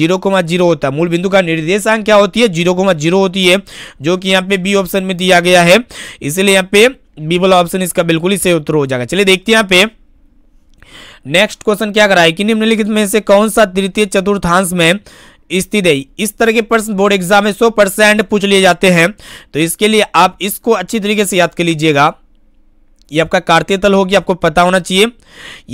जीरो कोमा जीरो होता है मूल बिंदु का निर्देशांक क्या होती है जीरो कोमा जीरो होती है जो कि यहाँ पे बी ऑप्शन में दिया गया है इसलिए यहाँ पे बी वाला ऑप्शन इसका बिल्कुल ही सही उत्तर हो जाएगा चलिए देखते हैं यहाँ पे नेक्स्ट क्वेश्चन क्या कराए कि निम्नलिखित में से कौन सा तृतीय चतुर्थांश में है इस तरह के प्रश्न बोर्ड एग्जाम में सौ परसेंट पूछ लिए जाते हैं तो इसके लिए आप इसको अच्छी तरीके से याद कर लीजिएगा ये आपका कार्तीय तल होगी आपको पता होना चाहिए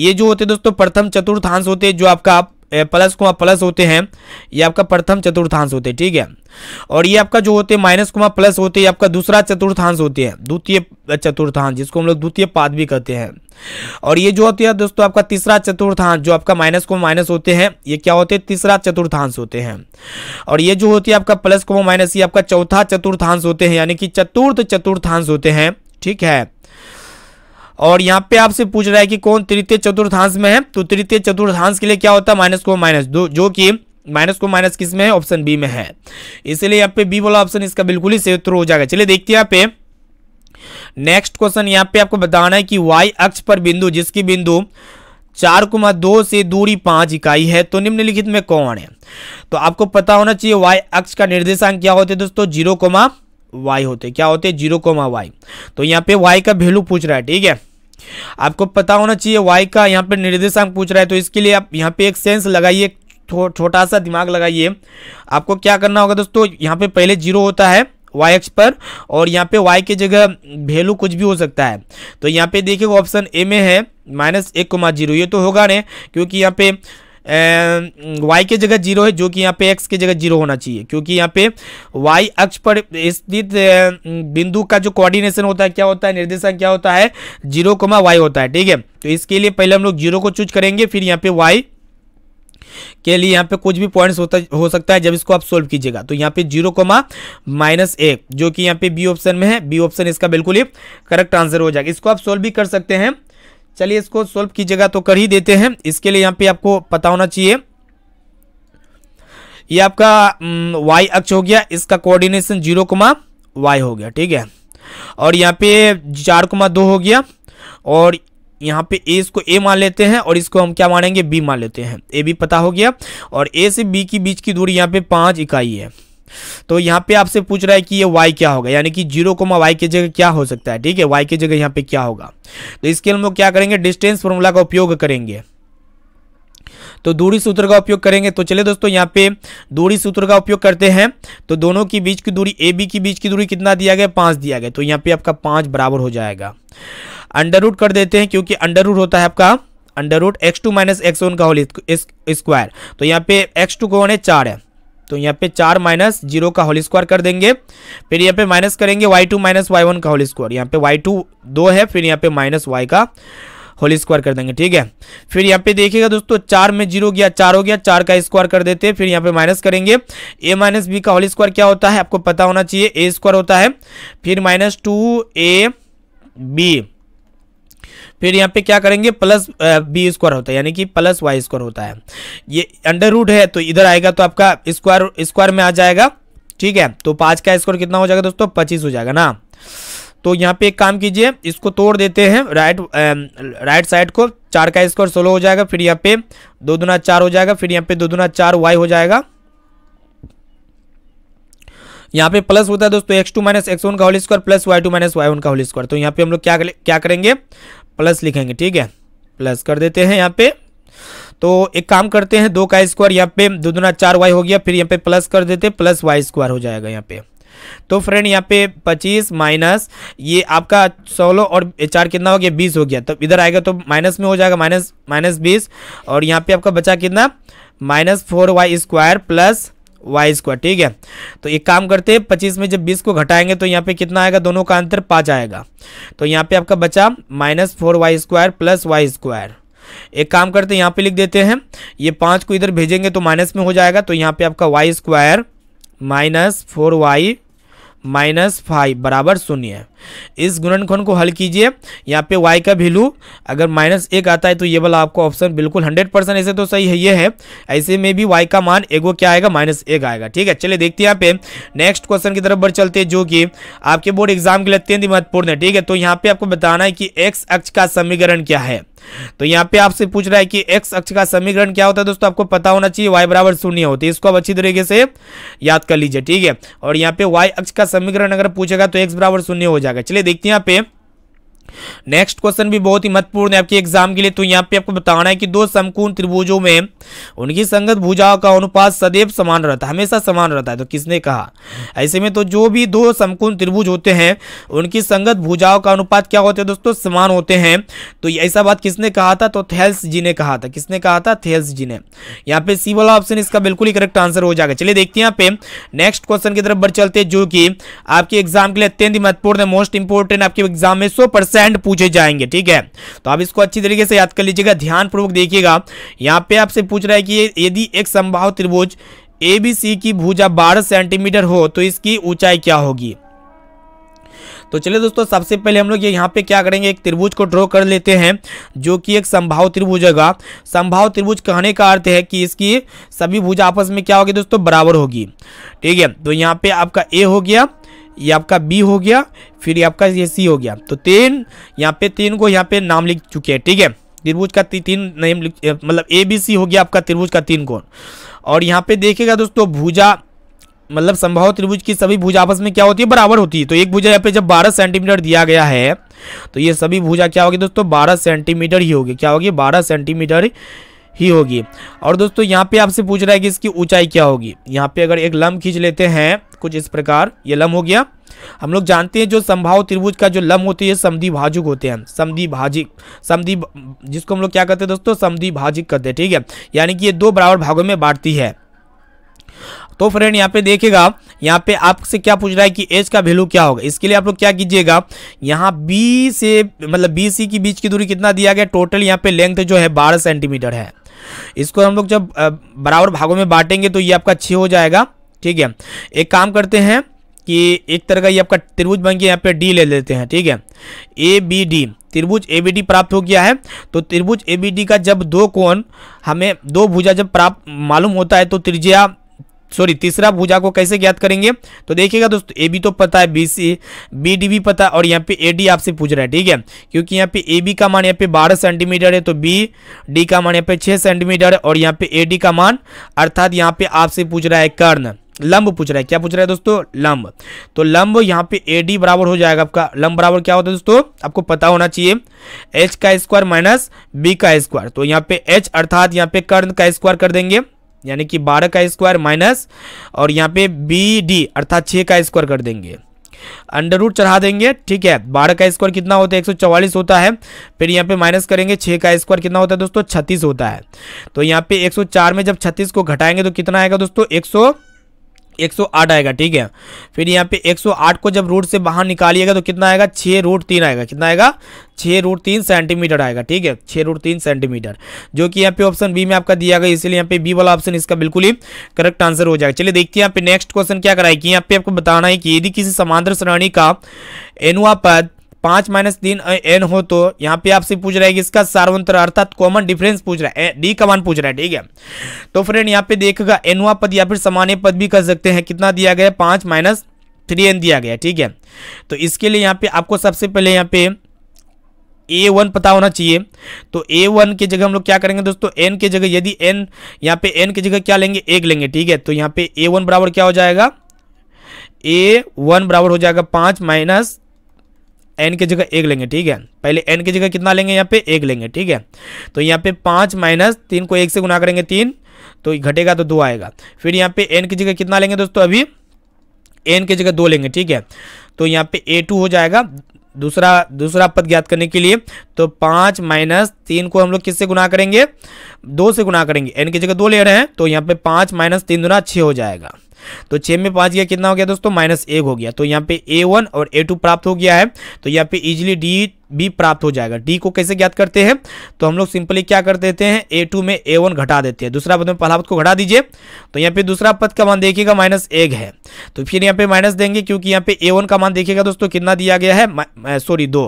ये जो होते दोस्तों प्रथम चतुर्थांश होते जो आपका प्लस कुमा प्लस होते हैं ये आपका प्रथम चतुर्थांश होते हैं ठीक है और ये आपका जो होते हैं माइनस कुमा प्लस होते हैं आपका दूसरा चतुर्थांश होते हैं द्वितीय चतुर्थांश जिसको हम लोग द्वितीय पाद भी कहते हैं और ये जो होते हैं दोस्तों आपका तीसरा चतुर्थांश जो आपका माइनस को माइनस होते हैं ये क्या होते हैं तीसरा चतुर्थांश होते हैं और ये जो होती है आपका प्लस को माइनस ये आपका चौथा चतुर्थांश होते हैं यानी कि चतुर्थ चतुर्थांश होते हैं ठीक है और यहाँ पे आपसे पूछ रहा है कि कौन तृतीय चतुर्थांश में है तो तृतीय चतुर्थांश के लिए क्या होता है माइनस को माइनस दो जो कि माइनस को माइनस किस में है ऑप्शन बी में है इसलिए यहाँ पे बी वाला ऑप्शन इसका बिल्कुल ही सही उत्तर हो जाएगा चलिए देखते हैं यहाँ पे नेक्स्ट क्वेश्चन यहाँ पे आपको बताना है कि वाई अक्ष पर बिंदु जिसकी बिंदु चार कुमा दो से दूरी पांच इकाई है तो निम्नलिखित में कौन है तो आपको पता होना चाहिए वाई अक्ष का निर्देशांक क्या होते दोस्तों जीरो कोमा वाई होते क्या होते जीरो कोमा वाई तो यहाँ पे वाई का वैल्यू पूछ रहा है ठीक है आपको पता होना चाहिए वाई का यहाँ पर निर्देशांक पूछ रहा है तो इसके लिए आप यहाँ पे एक सेंस लगाइए थो, छोटा सा दिमाग लगाइए आपको क्या करना होगा दोस्तों यहाँ पे पहले जीरो होता है वाई एक्स पर और यहाँ पे वाई की जगह वैल्यू कुछ भी हो सकता है तो यहाँ पे देखिए ऑप्शन ए में है माइनस एक को जीरो ये तो होगा नहीं क्योंकि यहाँ पे वाई के जगह जीरो है जो कि यहाँ पे एक्स के जगह जीरो होना चाहिए क्योंकि यहाँ पे वाई अक्ष पर स्थित बिंदु का जो कोऑर्डिनेशन होता है क्या होता है निर्देशांक क्या होता है जीरो कोमा वाई होता है ठीक है तो इसके लिए पहले हम लोग जीरो को चूज करेंगे फिर यहाँ पे वाई के लिए यहाँ पे कुछ भी पॉइंट्स होता हो सकता है जब इसको आप सोल्व कीजिएगा तो यहाँ पे जीरो कोमा माइनस एक जो कि यहाँ पे बी ऑप्शन में है बी ऑप्शन इसका बिल्कुल ही करेक्ट आंसर हो जाएगा इसको आप सोल्व भी कर सकते हैं चलिए इसको सोल्व कीजिएगा तो कर ही देते हैं इसके लिए यहाँ पे आपको पता होना चाहिए ये आपका वाई अक्ष हो गया इसका कोऑर्डिनेशन जीरो कुमा वाई हो गया ठीक है और यहाँ पे चार कुमा दो हो गया और यहाँ पे ए इसको ए मान लेते हैं और इसको हम क्या मानेंगे बी मान लेते हैं ए बी पता हो गया और ए से बी की बीच की दूरी यहाँ पे पाँच इकाई है तो यहाँ पे आपसे पूछ रहा है कि ये y क्या होगा यानी कि जीरो कोमा वाई की जगह क्या हो सकता है ठीक है y की जगह यहाँ पे क्या होगा तो इसके लिए हम लोग क्या करेंगे डिस्टेंस फॉर्मूला का उपयोग करेंगे तो दूरी सूत्र का उपयोग करेंगे तो चलिए दोस्तों यहाँ पे दूरी सूत्र का उपयोग करते हैं तो दोनों के बीच की दूरी ए बी के बीच की दूरी कितना दिया गया पाँच दिया गया तो यहाँ पे आपका पाँच बराबर हो जाएगा अंडर रूट कर देते हैं क्योंकि अंडर रूट होता है आपका under root X two minus X one का होल स्क्वायर तो यहाँ पे एक्स टू कौन है चार है तो यहाँ पे चार माइनस जीरो का होल स्क्वायर कर देंगे फिर यहाँ पे माइनस करेंगे Y two minus Y one का होल स्क्वायर यहाँ पे वाई टू दो है फिर यहाँ पे माइनस वाई का होल स्क्वायर कर देंगे ठीक है फिर यहाँ पे देखिएगा दोस्तों चार में जीरो गया चार हो गया चार का स्क्वायर कर देते हैं फिर यहाँ पे माइनस करेंगे ए माइनस बी का होल स्क्वायर क्या होता है आपको पता होना चाहिए ए स्क्वायर होता है फिर माइनस टू ए बी फिर यहाँ पे क्या करेंगे प्लस बी स्क्वायर होता है यानी कि प्लस वाई स्क्वायर होता है ये अंडर रूट है तो इधर आएगा तो आपका स्क्वायर स्क्वायर में आ जाएगा ठीक है तो पाँच का स्क्वायर कितना हो जाएगा दोस्तों पच्चीस हो जाएगा ना तो यहाँ पे एक काम कीजिए इसको तोड़ देते हैं राइट राइट साइड को चार का स्क्वायर सोलह हो जाएगा फिर यहाँ पे दो दुना चार हो जाएगा फिर यहाँ पे दो दुना चार वाई हो जाएगा यहाँ पे प्लस होता है दोस्तों X two minus X one का whole square plus Y two minus Y one का होल स्क्वायर तो यहाँ पे हम लोग क्या क्या करेंगे प्लस लिखेंगे ठीक है प्लस कर देते हैं यहाँ पे तो एक काम करते हैं दो का स्क्वायर यहाँ पे दो दुना चार वाई हो गया फिर यहाँ पे प्लस कर देते प्लस वाई स्क्वायर हो जाएगा यहाँ पे तो फ्रेंड यहाँ पे 25 माइनस ये आपका सोलह और चार कितना हो गया 20 हो गया तो इधर आएगा तो माइनस में हो जाएगा माइनस माइनस बीस और यहाँ पे आपका बचा कितना minus four Y square plus Y square ठीक है तो एक काम करते हैं पच्चीस में जब बीस को घटाएंगे तो यहाँ पे कितना आएगा दोनों का अंतर पाँच आएगा तो यहाँ पे आपका बचा minus four Y square plus Y square एक काम करते हैं यहाँ पे लिख देते हैं ये पाँच को इधर भेजेंगे तो माइनस में हो जाएगा तो यहाँ पे आपका Y square minus four Y minus five बराबर शून्य इस गुणनखंड को हल कीजिए यहाँ पे y का वैल्यू अगर माइनस एक आता है तो ये वाला आपको ऑप्शन बिल्कुल हंड्रेड परसेंट ऐसे तो सही है ये है ऐसे में भी y का मान एगो क्या आएगा माइनस एक आएगा ठीक है चलिए देखते हैं यहाँ पे नेक्स्ट क्वेश्चन की तरफ बढ़ चलते हैं जो कि आपके बोर्ड एग्जाम के लिए अत्यंत महत्वपूर्ण है ठीक है तो यहाँ पे आपको बताना है कि एक्स अक्ष का समीकरण क्या है तो यहाँ पे आपसे पूछ रहा है कि एक्स अक्ष का समीकरण क्या होता है दोस्तों आपको पता होना चाहिए वाई बराबर शून्य होती है इसको आप अच्छी तरीके से याद कर लीजिए ठीक है और यहाँ पे वाई अक्ष का समीकरण अगर पूछेगा तो एक्स बराबर शून्य हो जाए जाकर चलिए देखते हैं यहाँ पे नेक्स्ट क्वेश्चन भी बहुत ही महत्वपूर्ण है आपके एग्जाम के लिए तो यहाँ पे आपको बताना है कि दो समकोण त्रिभुजों में उनकी संगत भुजाओं का अनुपात सदैव समान रहता है हमेशा समान रहता है तो किसने कहा ऐसे में तो जो भी दो समकोण त्रिभुज होते हैं उनकी संगत भुजाओं का अनुपात क्या होते हैं दोस्तों समान होते हैं तो ऐसा बात किसने कहा था तो थेल्स जी ने कहा था किसने कहा था थेल्स जी ने यहाँ पे सी वाला ऑप्शन इसका बिल्कुल ही करेक्ट आंसर हो जाएगा चलिए देखते हैं यहाँ पे नेक्स्ट क्वेश्चन की तरफ बढ़ चलते जो कि आपके एग्जाम के लिए अत्यंत महत्वपूर्ण है मोस्ट इंपोर्टेंट आपके एग्जाम में सौ क्वेश्चन पूछे जाएंगे ठीक है तो आप इसको अच्छी तरीके से याद कर लीजिएगा ध्यानपूर्वक देखिएगा यहाँ पे आपसे पूछ रहा है कि यदि एक संभाव त्रिभुज ए बी सी की भूजा 12 सेंटीमीटर हो तो इसकी ऊंचाई क्या होगी तो चलिए दोस्तों सबसे पहले हम लोग ये यहाँ पे क्या करेंगे एक त्रिभुज को ड्रॉ कर लेते हैं जो कि एक संभाव त्रिभुज होगा संभाव त्रिभुज कहने का अर्थ है कि इसकी सभी भुजा आपस में क्या होगी दोस्तों बराबर होगी ठीक है तो यहाँ पे आपका ए हो गया ये आपका बी हो गया फिर ये आपका ये सी हो गया तो तीन यहाँ पे तीन को यहाँ पे नाम लिख चुके हैं ठीक है त्रिभुज का ती, तीन नेम मतलब ए बी सी हो गया आपका त्रिभुज का तीन कोण और यहाँ पे देखिएगा दोस्तों भुजा मतलब संभव त्रिभुज की सभी भुजा आपस में क्या होती है बराबर होती है तो एक भुजा यहाँ पे जब 12 सेंटीमीटर दिया गया है तो ये सभी भुजा क्या होगी दोस्तों 12 सेंटीमीटर ही होगी क्या होगी 12 सेंटीमीटर ही होगी और दोस्तों यहाँ पे आपसे पूछ रहा है कि इसकी ऊंचाई क्या होगी यहाँ पे अगर एक लम्ब खींच लेते हैं कुछ इस प्रकार ये लम हो गया हम लोग जानते हैं जो संभाव त्रिभुज का जो लम होती है समधि भाजुक होते हैं समधि भाजिक समधि जिसको हम लोग क्या कहते हैं दोस्तों समधि भाजिक करते हैं ठीक है यानी कि ये दो बराबर भागों में बांटती है तो फ्रेंड यहाँ पे देखिएगा यहाँ पे आपसे क्या पूछ रहा है कि एज का वैल्यू क्या होगा इसके लिए आप लोग क्या कीजिएगा यहाँ बी से मतलब बी सी के बीच की दूरी कितना दिया गया टोटल यहाँ पे लेंथ जो है बारह सेंटीमीटर है इसको हम लोग जब बराबर भागों में बांटेंगे तो ये आपका छः हो जाएगा ठीक है एक काम करते हैं कि एक तरह का ये आपका त्रिभुज बन गया यहाँ पे डी ले लेते हैं ठीक है ए बी डी त्रिभुज ए बी डी प्राप्त हो गया है तो त्रिभुज ए बी डी का जब दो कोण हमें दो भुजा जब प्राप्त मालूम होता है तो त्रिज्या सॉरी तीसरा भुजा को कैसे ज्ञात करेंगे तो देखिएगा दोस्तों ए बी तो पता है बी सी बी डी भी पता है और यहाँ पे ए डी आपसे पूछ रहा है ठीक है क्योंकि यहाँ पे ए बी का मान यहाँ पे 12 सेंटीमीटर है तो बी डी का मान यहाँ पे 6 सेंटीमीटर है और यहाँ पे ए डी का मान अर्थात यहाँ पे आपसे पूछ रहा है कर्ण लंब पूछ रहा है क्या पूछ रहा है दोस्तों लंब तो लंब यहाँ पे ए डी बराबर हो जाएगा आपका लंब बराबर क्या होता है दोस्तों आपको पता होना चाहिए एच का स्क्वायर माइनस बी का स्क्वायर तो यहाँ पे एच अर्थात यहाँ पे कर्ण का स्क्वायर कर देंगे यानी कि बारह का स्क्वायर माइनस और यहाँ पे बी डी अर्थात छः का स्क्वायर कर देंगे अंडर रूट चढ़ा देंगे ठीक है बारह का स्क्वायर कितना होता है एक होता है फिर यहाँ पे माइनस करेंगे छः का स्क्वायर कितना होता है दोस्तों छत्तीस होता है तो यहाँ पे 104 में जब छत्तीस को घटाएंगे तो कितना आएगा दोस्तों एक 108 आएगा ठीक है फिर यहाँ पे 108 को जब रूट से बाहर निकालिएगा तो कितना आएगा छः रूट तीन आएगा कितना आएगा छः रूट तीन सेंटीमीटर आएगा ठीक है छः रूट तीन सेंटीमीटर जो कि यहाँ पे ऑप्शन बी में आपका दिया गया इसलिए यहाँ पे बी वाला ऑप्शन इसका बिल्कुल ही करेक्ट आंसर हो जाएगा चलिए देखते हैं यहाँ पे नेक्स्ट क्वेश्चन क्या कराएगी यहाँ पे आपको बताना है कि यदि किसी समांतर श्रेणी का एनुआ पद पांच माइनस तीन एन हो तो यहाँ पे आपसे पूछ रहा है कि इसका सार्वंत्र अर्थात कॉमन डिफरेंस पूछ रहा है डी कमान पूछ रहा है ठीक है तो फ्रेंड यहाँ पे देखेगा एनवा पद या फिर सामान्य पद भी कर सकते हैं कितना दिया गया पांच माइनस थ्री एन दिया गया ठीक है तो इसके लिए यहाँ पे आपको सबसे पहले यहाँ पे ए वन पता होना चाहिए तो ए वन की जगह हम लोग क्या करेंगे दोस्तों एन की जगह यदि एन यहाँ पे एन की जगह क्या लेंगे एक लेंगे ठीक है तो यहाँ पे ए वन बराबर क्या हो जाएगा ए वन बराबर हो जाएगा पांच माइनस एन की जगह एक लेंगे ठीक है पहले एन की जगह कितना लेंगे यहाँ पे एक लेंगे ठीक है तो यहाँ पे पाँच माइनस तीन को एक से गुना करेंगे तीन तो घटेगा तो दो आएगा फिर यहाँ पे एन की जगह कितना लेंगे दोस्तों अभी एन की जगह दो लेंगे ठीक है तो यहाँ पे ए टू हो जाएगा दूसरा दूसरा पद ज्ञात करने के लिए तो पाँच माइनस तीन को हम लोग किससे गुना करेंगे दो से गुना करेंगे एन की जगह दो ले रहे हैं तो यहाँ पे पाँच माइनस तीन दुना छः हो जाएगा तो छः में पाँच गया कितना हो गया दोस्तों माइनस एक हो गया तो यहाँ पे ए वन और ए टू प्राप्त हो गया है तो यहाँ पे इजिली डी भी प्राप्त हो जाएगा डी को कैसे ज्ञात करते हैं तो हम लोग सिंपली क्या कर देते हैं ए टू में ए वन घटा देते हैं दूसरा पद में पहला पद को घटा दीजिए तो यहाँ पे दूसरा पद का मान देखिएगा माइनस एक है तो फिर यहाँ पे माइनस देंगे क्योंकि यहाँ पे ए वन का मान देखिएगा दोस्तों कितना दिया गया है सॉरी दो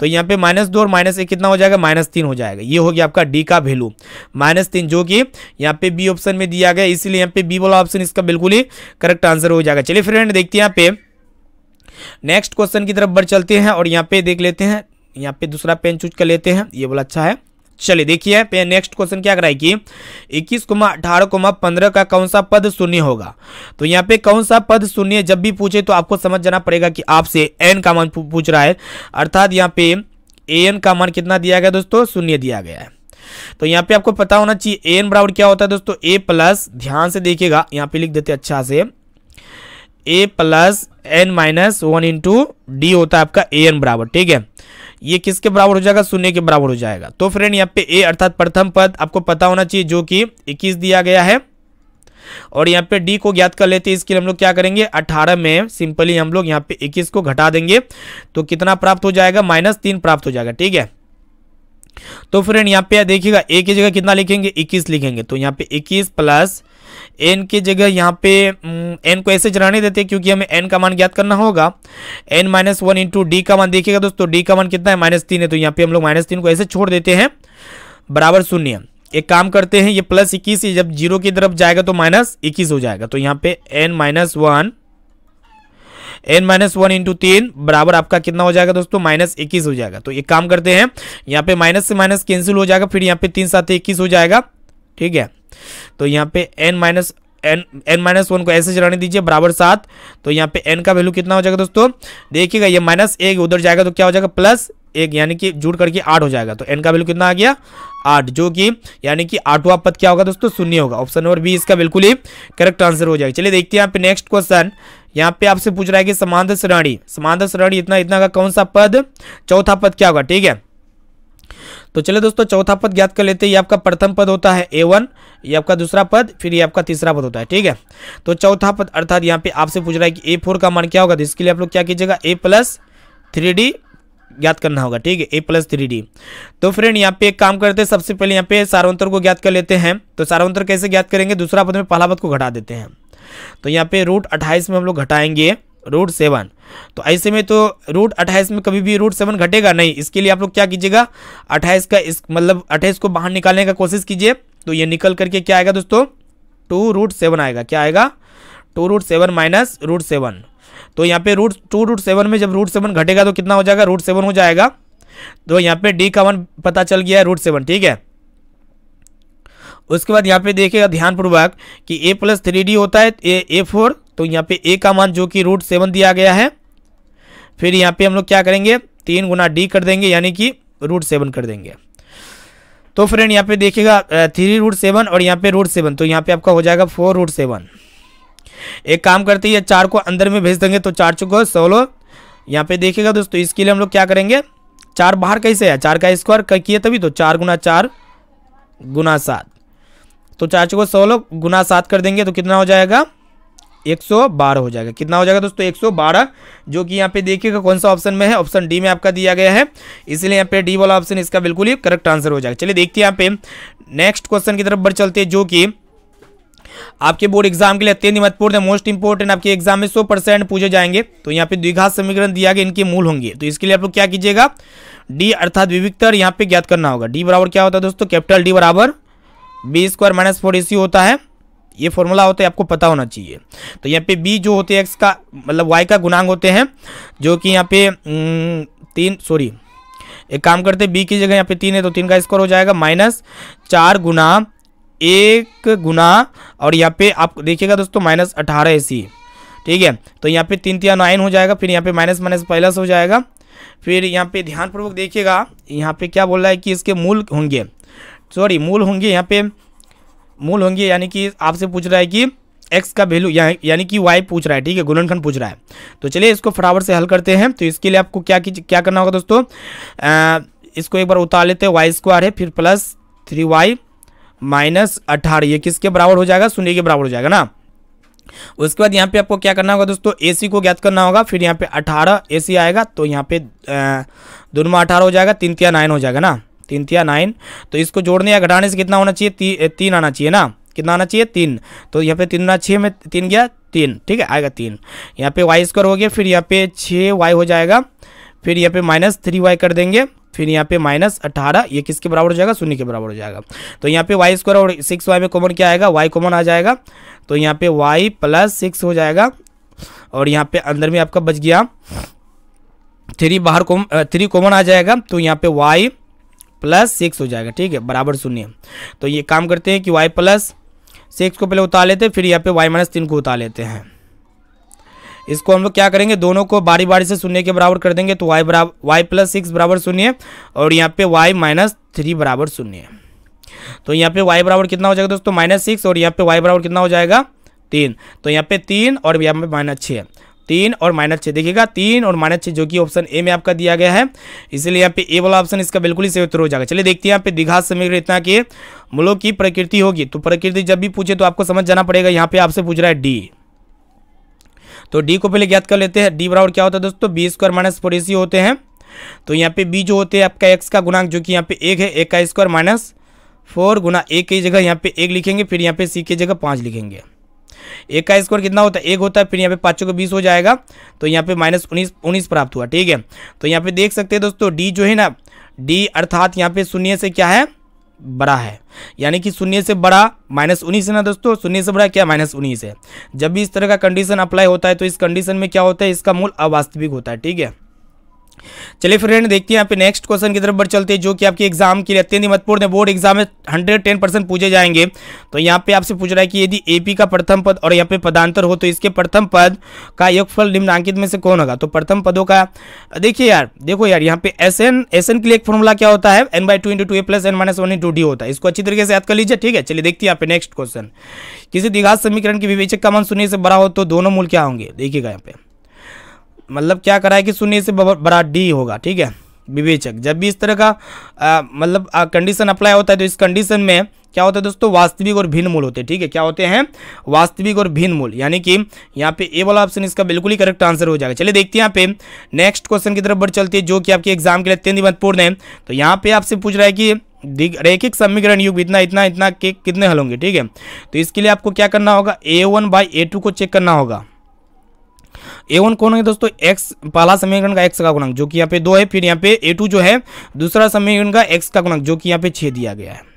तो यहाँ पे माइनस दो और माइनस एक कितना हो जाएगा माइनस तीन हो जाएगा ये हो गया आपका डी का वैल्यू माइनस तीन जो कि यहाँ पे बी ऑप्शन में दिया गया इसीलिए यहाँ पे बी वाला ऑप्शन इसका बिल्कुल ही करेक्ट आंसर हो जाएगा चलिए फ्रेंड देखते हैं यहाँ पे नेक्स्ट क्वेश्चन की तरफ बढ़ चलते हैं और यहाँ पे देख लेते हैं यहाँ पे दूसरा पेन चूज कर लेते हैं ये बोला अच्छा है चलिए देखिए पे नेक्स्ट क्वेश्चन क्या कराए कि इक्कीस कोमा अठारह कोमा पंद्रह का कौन सा पद शून्य होगा तो यहाँ पे कौन सा पद शून्य जब भी पूछे तो आपको समझ जाना पड़ेगा कि आपसे एन का मान पूछ रहा है अर्थात यहाँ पे ए एन का मान कितना दिया गया दोस्तों शून्य दिया गया है तो यहाँ पे आपको पता होना चाहिए एन बराबर क्या होता है दोस्तों ए प्लस ध्यान से देखिएगा यहाँ पे लिख देते अच्छा से A plus N minus one into D होता है आपका ए एन बराबर ठीक है ये किसके बराबर हो जाएगा शून्य के बराबर हो जाएगा तो फ्रेंड यहाँ पे ए अर्थात प्रथम पद आपको पता होना चाहिए जो कि इक्कीस दिया गया है और यहाँ पे डी को ज्ञात कर लेते हैं इसके लिए हम लोग क्या करेंगे 18 में सिंपली हम लोग यहाँ पे 21 को घटा देंगे तो कितना प्राप्त हो जाएगा माइनस तीन प्राप्त हो जाएगा ठीक है तो फ्रेंड यहाँ पे देखिएगा ए की जगह कितना लिखेंगे इक्कीस लिखेंगे तो यहाँ पे इक्कीस प्लस एन की जगह यहाँ पे एन को ऐसे जराने देते क्योंकि हमें एन का मान ज्ञात करना होगा N minus one into D का मान देखिएगा दोस्तों डी का मान कितना है माइनस तीन है तो यहाँ पे हम लोग माइनस तीन को ऐसे छोड़ देते हैं बराबर शून्य एक काम करते हैं ये प्लस इक्कीस जब जीरो की तरफ जाएगा तो माइनस इक्कीस हो जाएगा तो यहाँ पे N minus one N minus one into तीन बराबर आपका कितना हो जाएगा दोस्तों माइनस इक्कीस हो जाएगा तो एक काम करते हैं यहाँ पे माइनस से माइनस कैंसिल हो जाएगा फिर यहाँ पे तीन साथ इक्कीस हो जाएगा ठीक है तो यहाँ पे N minus N N minus one को ऐसे चलाने दीजिए बराबर सात तो यहाँ पे एन का वैल्यू कितना हो जाएगा दोस्तों देखिएगा ये माइनस एक उधर जाएगा तो क्या हो जाएगा प्लस एक यानी कि जुड़ करके आठ हो जाएगा तो एन का वैल्यू कितना आ गया आठ जो कि यानी कि आठवा पद क्या होगा दोस्तों शून्य होगा ऑप्शन नंबर बी इसका बिल्कुल ही करेक्ट आंसर हो जाएगा चलिए देखते हैं यहाँ पे नेक्स्ट क्वेश्चन यहाँ पे आपसे पूछ रहा है कि समांतर श्रेणी समांतर श्रेणी इतना इतना का कौन सा पद चौथा पद क्या होगा ठीक है तो चले दोस्तों चौथा पद ज्ञात कर लेते हैं ये आपका प्रथम पद होता है ए वन ये आपका दूसरा पद फिर ये आपका तीसरा पद होता है ठीक है तो चौथा पद अर्थात यहाँ पे आपसे पूछ रहा है कि ए फोर का मान क्या होगा तो इसके लिए आप लोग क्या कीजिएगा ए प्लस थ्री डी ज्ञात करना होगा ठीक है ए प्लस थ्री डी तो फ्रेंड यहाँ पे एक काम करते हैं सबसे पहले यहाँ पे सारवंतर को ज्ञात कर लेते हैं तो सारवंतर कैसे ज्ञात करेंगे दूसरा पद में पहला पद को घटा देते हैं तो यहाँ पे रूट अट्ठाईस में हम लोग घटाएंगे रूट सेवन तो ऐसे में तो रूट अट्ठाईस में कभी भी रूट सेवन घटेगा नहीं इसके लिए आप लोग क्या कीजिएगा अट्ठाईस का इस मतलब अट्ठाईस को बाहर निकालने का कोशिश कीजिए तो ये निकल करके क्या आएगा दोस्तों टू रूट सेवन आएगा क्या आएगा two root seven minus root seven तो यहाँ पे रूट टू रूट सेवन में जब रूट सेवन घटेगा तो कितना हो जाएगा रूट सेवन हो जाएगा तो यहाँ पे डी का वन पता चल गया है रूट सेवन ठीक है उसके बाद यहाँ पे देखिएगा ध्यानपूर्वक कि ए प्लस थ्री डी होता है ए ए फोर तो यहाँ पे ए का मान जो कि रूट सेवन दिया गया है फिर यहाँ पे हम लोग क्या करेंगे तीन गुना डी कर देंगे यानी कि रूट सेवन कर देंगे तो फ्रेंड यहाँ पे देखिएगा थ्री रूट सेवन और यहाँ पे रूट सेवन तो यहाँ पे आपका हो जाएगा फोर रूट सेवन एक काम करते हैं चार को अंदर में भेज देंगे तो चार चुको सोलो यहाँ पे देखिएगा दोस्तों इसके लिए हम लोग क्या करेंगे चार बाहर कैसे है चार का स्क्वायर किए तभी तो चार गुना चार गुना सात तो चार चुको सोलो गुना सात कर देंगे तो कितना हो जाएगा 112 हो जाएगा कितना हो जाएगा दोस्तों 112 जो कि यहाँ पे देखिएगा कौन सा ऑप्शन में है ऑप्शन डी में आपका दिया गया है इसलिए यहाँ पे डी वाला ऑप्शन इसका बिल्कुल ही करेक्ट आंसर हो जाएगा चलिए देखते हैं यहाँ पे नेक्स्ट क्वेश्चन की तरफ बढ़ चलते हैं जो कि आपके बोर्ड एग्जाम के लिए अत्यंत महत्वपूर्ण है मोस्ट इंपोर्टेंट आपके एग्जाम में सौ परसेंट पूछे जाएंगे तो यहाँ पे द्विघात समीकरण दिया गया इनके मूल होंगे तो इसके लिए आप लोग क्या कीजिएगा डी अर्थात विविकतर यहाँ पे ज्ञात करना होगा डी बराबर क्या होता है दोस्तों कैपिटल डी बराबर B square minus four A C होता है ये फॉर्मूला होता है आपको पता होना चाहिए तो यहाँ पे बी जो होते हैं एक्स का मतलब वाई का गुणांग होते हैं जो कि यहाँ पे तीन सॉरी एक काम करते बी की जगह यहाँ पे तीन है तो तीन का स्क्वायर हो जाएगा माइनस चार गुना एक गुना और यहाँ पे आप देखिएगा दोस्तों माइनस अठारह ऐसी ठीक है तो यहाँ पे तीन तीन नाइन हो जाएगा फिर यहाँ पे माइनस माइनस प्लस हो जाएगा फिर यहाँ पे ध्यानपूर्वक देखिएगा यहाँ पे क्या बोल रहा है कि इसके मूल होंगे सॉरी मूल होंगे यहाँ पे मूल होंगे यानी कि आपसे पूछ रहा है कि एक्स का वैल्यू यानी कि वाई पूछ रहा है ठीक है गुलनखंड पूछ रहा है तो चलिए इसको फटाफट से हल करते हैं तो इसके लिए आपको क्या क्या करना होगा दोस्तों आ, इसको एक बार उतार लेते हैं वाई स्क्वायर है फिर प्लस थ्री वाई माइनस अठारह ये किसके बराबर हो जाएगा शून्य के बराबर हो जाएगा ना उसके बाद यहाँ पे आपको क्या करना होगा दोस्तों सी को ज्ञात करना होगा फिर यहाँ पे अठारह सी आएगा तो यहाँ पे दोनों में अठारह हो जाएगा तीन तिया नाइन हो जाएगा ना तीन तिया नाइन तो इसको जोड़ने या घटाने से कितना होना चाहिए ती, तीन आना चाहिए ना कितना आना चाहिए तीन तो यहाँ पे तीन आना छः में तीन गया तीन ठीक है आएगा तीन यहाँ पे वाई स्क्वायर हो गया फिर यहाँ पे छः वाई हो जाएगा फिर यहाँ पे माइनस थ्री वाई कर देंगे फिर यहाँ पे माइनस अठारह ये किसके बराबर हो जाएगा शून्य के बराबर हो जाएगा तो यहाँ पे वाई स्क्वायर और सिक्स वाई में कॉमन क्या आएगा वाई कॉमन आ जाएगा तो यहाँ पे वाई प्लस सिक्स हो जाएगा और यहाँ पे अंदर में आपका बच गया थ्री बाहर कॉम थ्री कॉमन आ जाएगा तो यहाँ पे वाई प्लस सिक्स हो जाएगा ठीक है बराबर शून्य तो ये काम करते हैं कि वाई प्लस सिक्स को पहले उतार लेते हैं फिर यहाँ पे वाई माइनस तीन को उतार लेते हैं इसको हम लोग क्या करेंगे दोनों को बारी बारी से शून्य के बराबर कर देंगे तो वाई बराबर वाई प्लस सिक्स बराबर शून्य और यहाँ पे वाई माइनस थ्री बराबर शून्य तो यहाँ पे वाई बराबर कितना हो जाएगा दोस्तों माइनस सिक्स और यहाँ पे वाई बराबर कितना हो जाएगा तीन तो यहाँ पे तीन और यहाँ पे माइनस छः तीन और माइनस छः देखिएगा तीन और माइनस छः जो कि ऑप्शन ए में आपका दिया गया है इसलिए यहाँ पे ए वाला ऑप्शन इसका बिल्कुल ही सही उत्तर हो जाएगा चलिए देखते हैं यहाँ पे दीघा समीकरण इतना कि मूलों की प्रकृति होगी तो प्रकृति जब भी पूछे तो आपको समझ जाना पड़ेगा यहाँ पे आपसे पूछ रहा है डी तो डी को पहले ज्ञात कर लेते हैं डी बराबर क्या होता है दोस्तों B square minus four A C होते हैं तो यहाँ पे बी जो होते हैं आपका एक्स का गुणांक जो कि यहाँ पे एक है एक का स्क्वायर माइनस फोर गुना एक की जगह यहाँ पे एक लिखेंगे फिर यहाँ पे सी की जगह पाँच लिखेंगे एक का स्क्वायर कितना होता है एक होता है फिर यहाँ पे पाँचों का बीस हो जाएगा तो यहाँ पे माइनस उन्नीस उन्नीस प्राप्त हुआ ठीक है तो यहाँ पे देख सकते हैं दोस्तों डी जो है ना डी अर्थात यहाँ पे शून्य से क्या है बड़ा है यानी कि शून्य से बड़ा माइनस उन्नीस है ना दोस्तों शून्य से बड़ा क्या माइनस उन्नीस है जब भी इस तरह का कंडीशन अप्लाई होता है तो इस कंडीशन में क्या होता है इसका मूल अवास्तविक होता है ठीक है चलिए फ्रेंड देखते हैं यहाँ पे नेक्स्ट क्वेश्चन की तरफ बढ़ चलते हैं जो कि आपके एग्जाम के लिए अत्यंत महत्वपूर्ण है बोर्ड एग्जाम में हंड्रेड टेन परसेंट पूछे जाएंगे तो यहाँ पे आपसे पूछ रहा है कि यदि एपी का प्रथम पद और यहाँ पे पदांतर हो तो इसके प्रथम पद का योगफल निम्नांकित में से कौन होगा तो प्रथम पदों का देखिए यार देखो यार यहाँ पे एस एन एस एन के लिए एक फॉर्मूला क्या होता है N by two into two A plus N minus one into D होता है इसको अच्छी तरीके से याद कर लीजिए ठीक है चलिए देखते हैं यहाँ पे नेक्स्ट क्वेश्चन किसी दिघात समीकरण के विवेचक का मन सुनने से बड़ा हो तो दोनों मूल क्या होंगे देखिएगा यहाँ पे मतलब क्या करा है कि शून्य से बड़ा डी होगा ठीक है विवेचक जब भी इस तरह का मतलब कंडीशन अप्लाई होता है तो इस कंडीशन में क्या होता है दोस्तों वास्तविक और भिन्न मूल होते हैं ठीक है क्या होते हैं वास्तविक और भिन्न मूल यानी कि यहाँ पे ए वाला ऑप्शन इसका बिल्कुल ही करेक्ट आंसर हो जाएगा चलिए देखते हैं यहाँ पे नेक्स्ट क्वेश्चन की तरफ बढ़ चलती है जो कि आपके एग्जाम के लिए अत्यंत महत्वपूर्ण है तो यहाँ पे आपसे पूछ रहा है कि रेखिक समीकरण युग इतना इतना इतना के कितने हल होंगे ठीक है तो इसके लिए आपको क्या करना होगा A one by A two को चेक करना होगा ए वन कौन है दोस्तों एक्स पहला समीकरण का एक्स का गुणांक जो कि यहाँ पे दो है फिर यहाँ पे ए टू जो है दूसरा समीकरण का एक्स का गुणांक जो कि यहाँ पे छः दिया गया है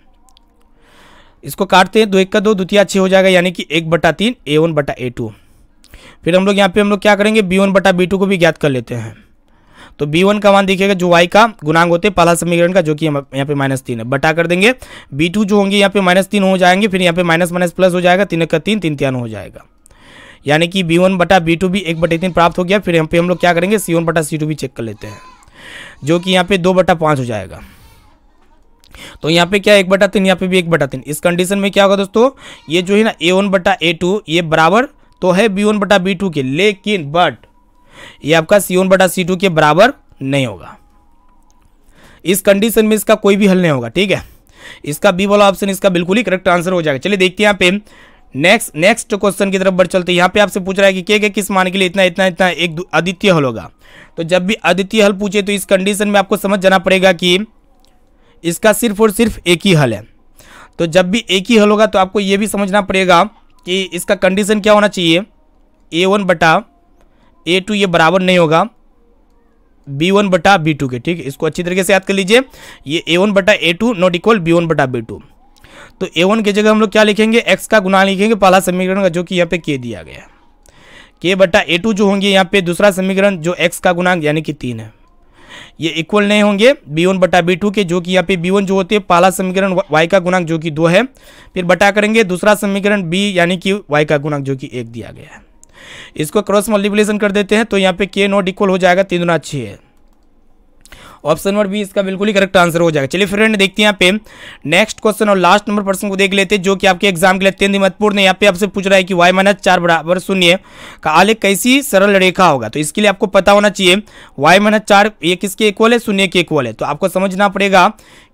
इसको काटते हैं दो एक का दो द्वितीय छः हो जाएगा यानी कि एक बटा तीन ए वन बटा ए टू फिर हम लोग यहाँ पे हम लोग क्या करेंगे बी वन बटा बी टू को भी ज्ञात कर लेते हैं तो बी वन का मान देखिएगा जो वाई का गुणांग होते हैं पहला समीकरण का जो कि यहाँ पे माइनस तीन है बटा कर देंगे बी टू जो होंगे यहाँ पे माइनस तीन हो जाएंगे फिर यहाँ पे माइनस माइनस प्लस हो जाएगा तीन का तीन तीन तीन हो जाएगा यानी कि बी वन बटा बी टू भी एक बटे तीन प्राप्त हो गया फिर यहाँ पे हम लोग क्या करेंगे सी वन बटा सी टू भी चेक कर लेते हैं जो कि यहाँ पे दो बटा पाँच हो जाएगा तो यहाँ पे क्या एक बटा तीन यहाँ पे भी एक बटा तीन इस कंडीशन में क्या होगा दोस्तों ये जो है ना ए वन बटा ए टू ये बराबर तो है बी वन बटा बी टू के लेकिन बट ये आपका सी वन बटा सी टू के बराबर नहीं होगा इस कंडीशन में इसका कोई भी हल नहीं होगा ठीक है इसका बी वाला ऑप्शन इसका बिल्कुल ही करेक्ट आंसर हो जाएगा चलिए देखते हैं यहाँ पे नेक्स्ट नेक्स्ट क्वेश्चन की तरफ बढ़ चलते हैं यहाँ पे आपसे पूछ रहा है कि के के किस मान के लिए इतना इतना इतना एक अद्वितीय हल होगा तो जब भी अद्वितीय हल पूछे तो इस कंडीशन में आपको समझ जाना पड़ेगा कि इसका सिर्फ और सिर्फ एक ही हल है तो जब भी एक ही हल होगा तो आपको ये भी समझना पड़ेगा कि इसका कंडीशन क्या होना चाहिए ए वन बटा ए टू ये बराबर नहीं होगा बी वन बटा बी टू के ठीक इसको अच्छी तरीके से याद कर लीजिए ये ए वन बटा A two not equal B one बटा बी टू तो ए वन की जगह हम लोग क्या लिखेंगे एक्स का गुना लिखेंगे पहला समीकरण का जो कि यहाँ पे के दिया गया है के बट्टा ए टू जो होंगे यहाँ पे दूसरा समीकरण जो एक्स का गुनाक यानी कि तीन है ये इक्वल नहीं होंगे बी वन बटा बी टू के जो कि यहाँ पे बी वन जो होते हैं पहला समीकरण वाई का गुनाक जो कि दो है फिर बटा करेंगे दूसरा समीकरण बी यानी कि वाई का गुनाक जो कि एक दिया गया है इसको क्रॉस मल्टीप्लेसन कर देते हैं तो यहाँ पे के नॉट इक्वल हो जाएगा तीन गुना छः है ऑप्शन नंबर बी इसका बिल्कुल ही करेक्ट आंसर हो जाएगा चलिए फ्रेंड देखते हैं यहाँ पे नेक्स्ट क्वेश्चन और लास्ट नंबर प्रश्न को देख लेते हैं जो कि आपके एग्जाम के लिए अत्यंत महत्वपूर्ण है यहाँ पे आपसे पूछ रहा है कि वाई माइनस चार बराबर शून्य का आलेख कैसी सरल रेखा होगा तो इसके लिए आपको पता होना चाहिए वाई माइनस चार ये किसके इक्वल है शून्य के इक्वल है तो आपको समझना पड़ेगा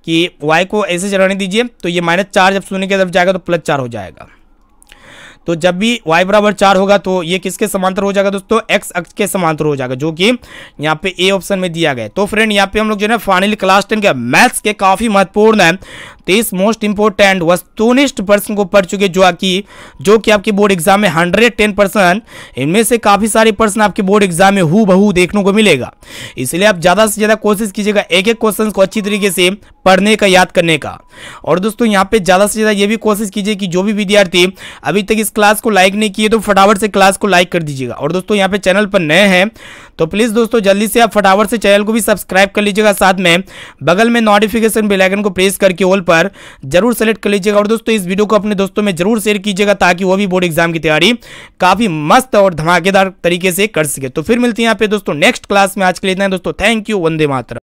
कि वाई को ऐसे चलाने दीजिए तो ये माइनस चार जब शून्य की तरफ जाएगा तो प्लस चार हो जाएगा तो जब भी वाई बराबर चार होगा तो ये किसके समांतर हो जाएगा दोस्तों एक्स अक्ष के समांतर हो जाएगा जो कि यहाँ पे ए ऑप्शन में दिया गया तो फ्रेंड यहाँ पे हम लोग जो है फाइनल क्लास टेन के मैथ्स के काफी महत्वपूर्ण है तेईस मोस्ट इंपोर्टेंट वस्तुनिष्ठ प्रश्न को पढ़ चुके जो कि जो कि आपके बोर्ड एग्जाम में हंड्रेड टेन परसेंट इनमें से काफी सारे प्रश्न आपके बोर्ड एग्जाम में हु बहू देखने को मिलेगा इसलिए आप ज्यादा से ज्यादा कोशिश कीजिएगा एक एक क्वेश्चन को अच्छी तरीके से पढ़ने का याद करने का और दोस्तों यहाँ पे ज्यादा से ज्यादा ये भी कोशिश कीजिए कि जो भी विद्यार्थी अभी तक इस इस क्लास को लाइक नहीं किए तो फटाफट से क्लास को लाइक कर दीजिएगा और दोस्तों यहाँ पे चैनल पर नए हैं तो प्लीज़ दोस्तों जल्दी से आप फटाफट से चैनल को भी सब्सक्राइब कर लीजिएगा साथ में बगल में नोटिफिकेशन बेलाइकन को प्रेस करके ऑल पर जरूर सेलेक्ट कर लीजिएगा और दोस्तों इस वीडियो को अपने दोस्तों में जरूर शेयर कीजिएगा ताकि वो भी बोर्ड एग्जाम की तैयारी काफ़ी मस्त और धमाकेदार तरीके से कर सके तो फिर मिलती है यहाँ पे दोस्तों नेक्स्ट क्लास में आज के लिए इतना दोस्तों थैंक यू वंदे मातरम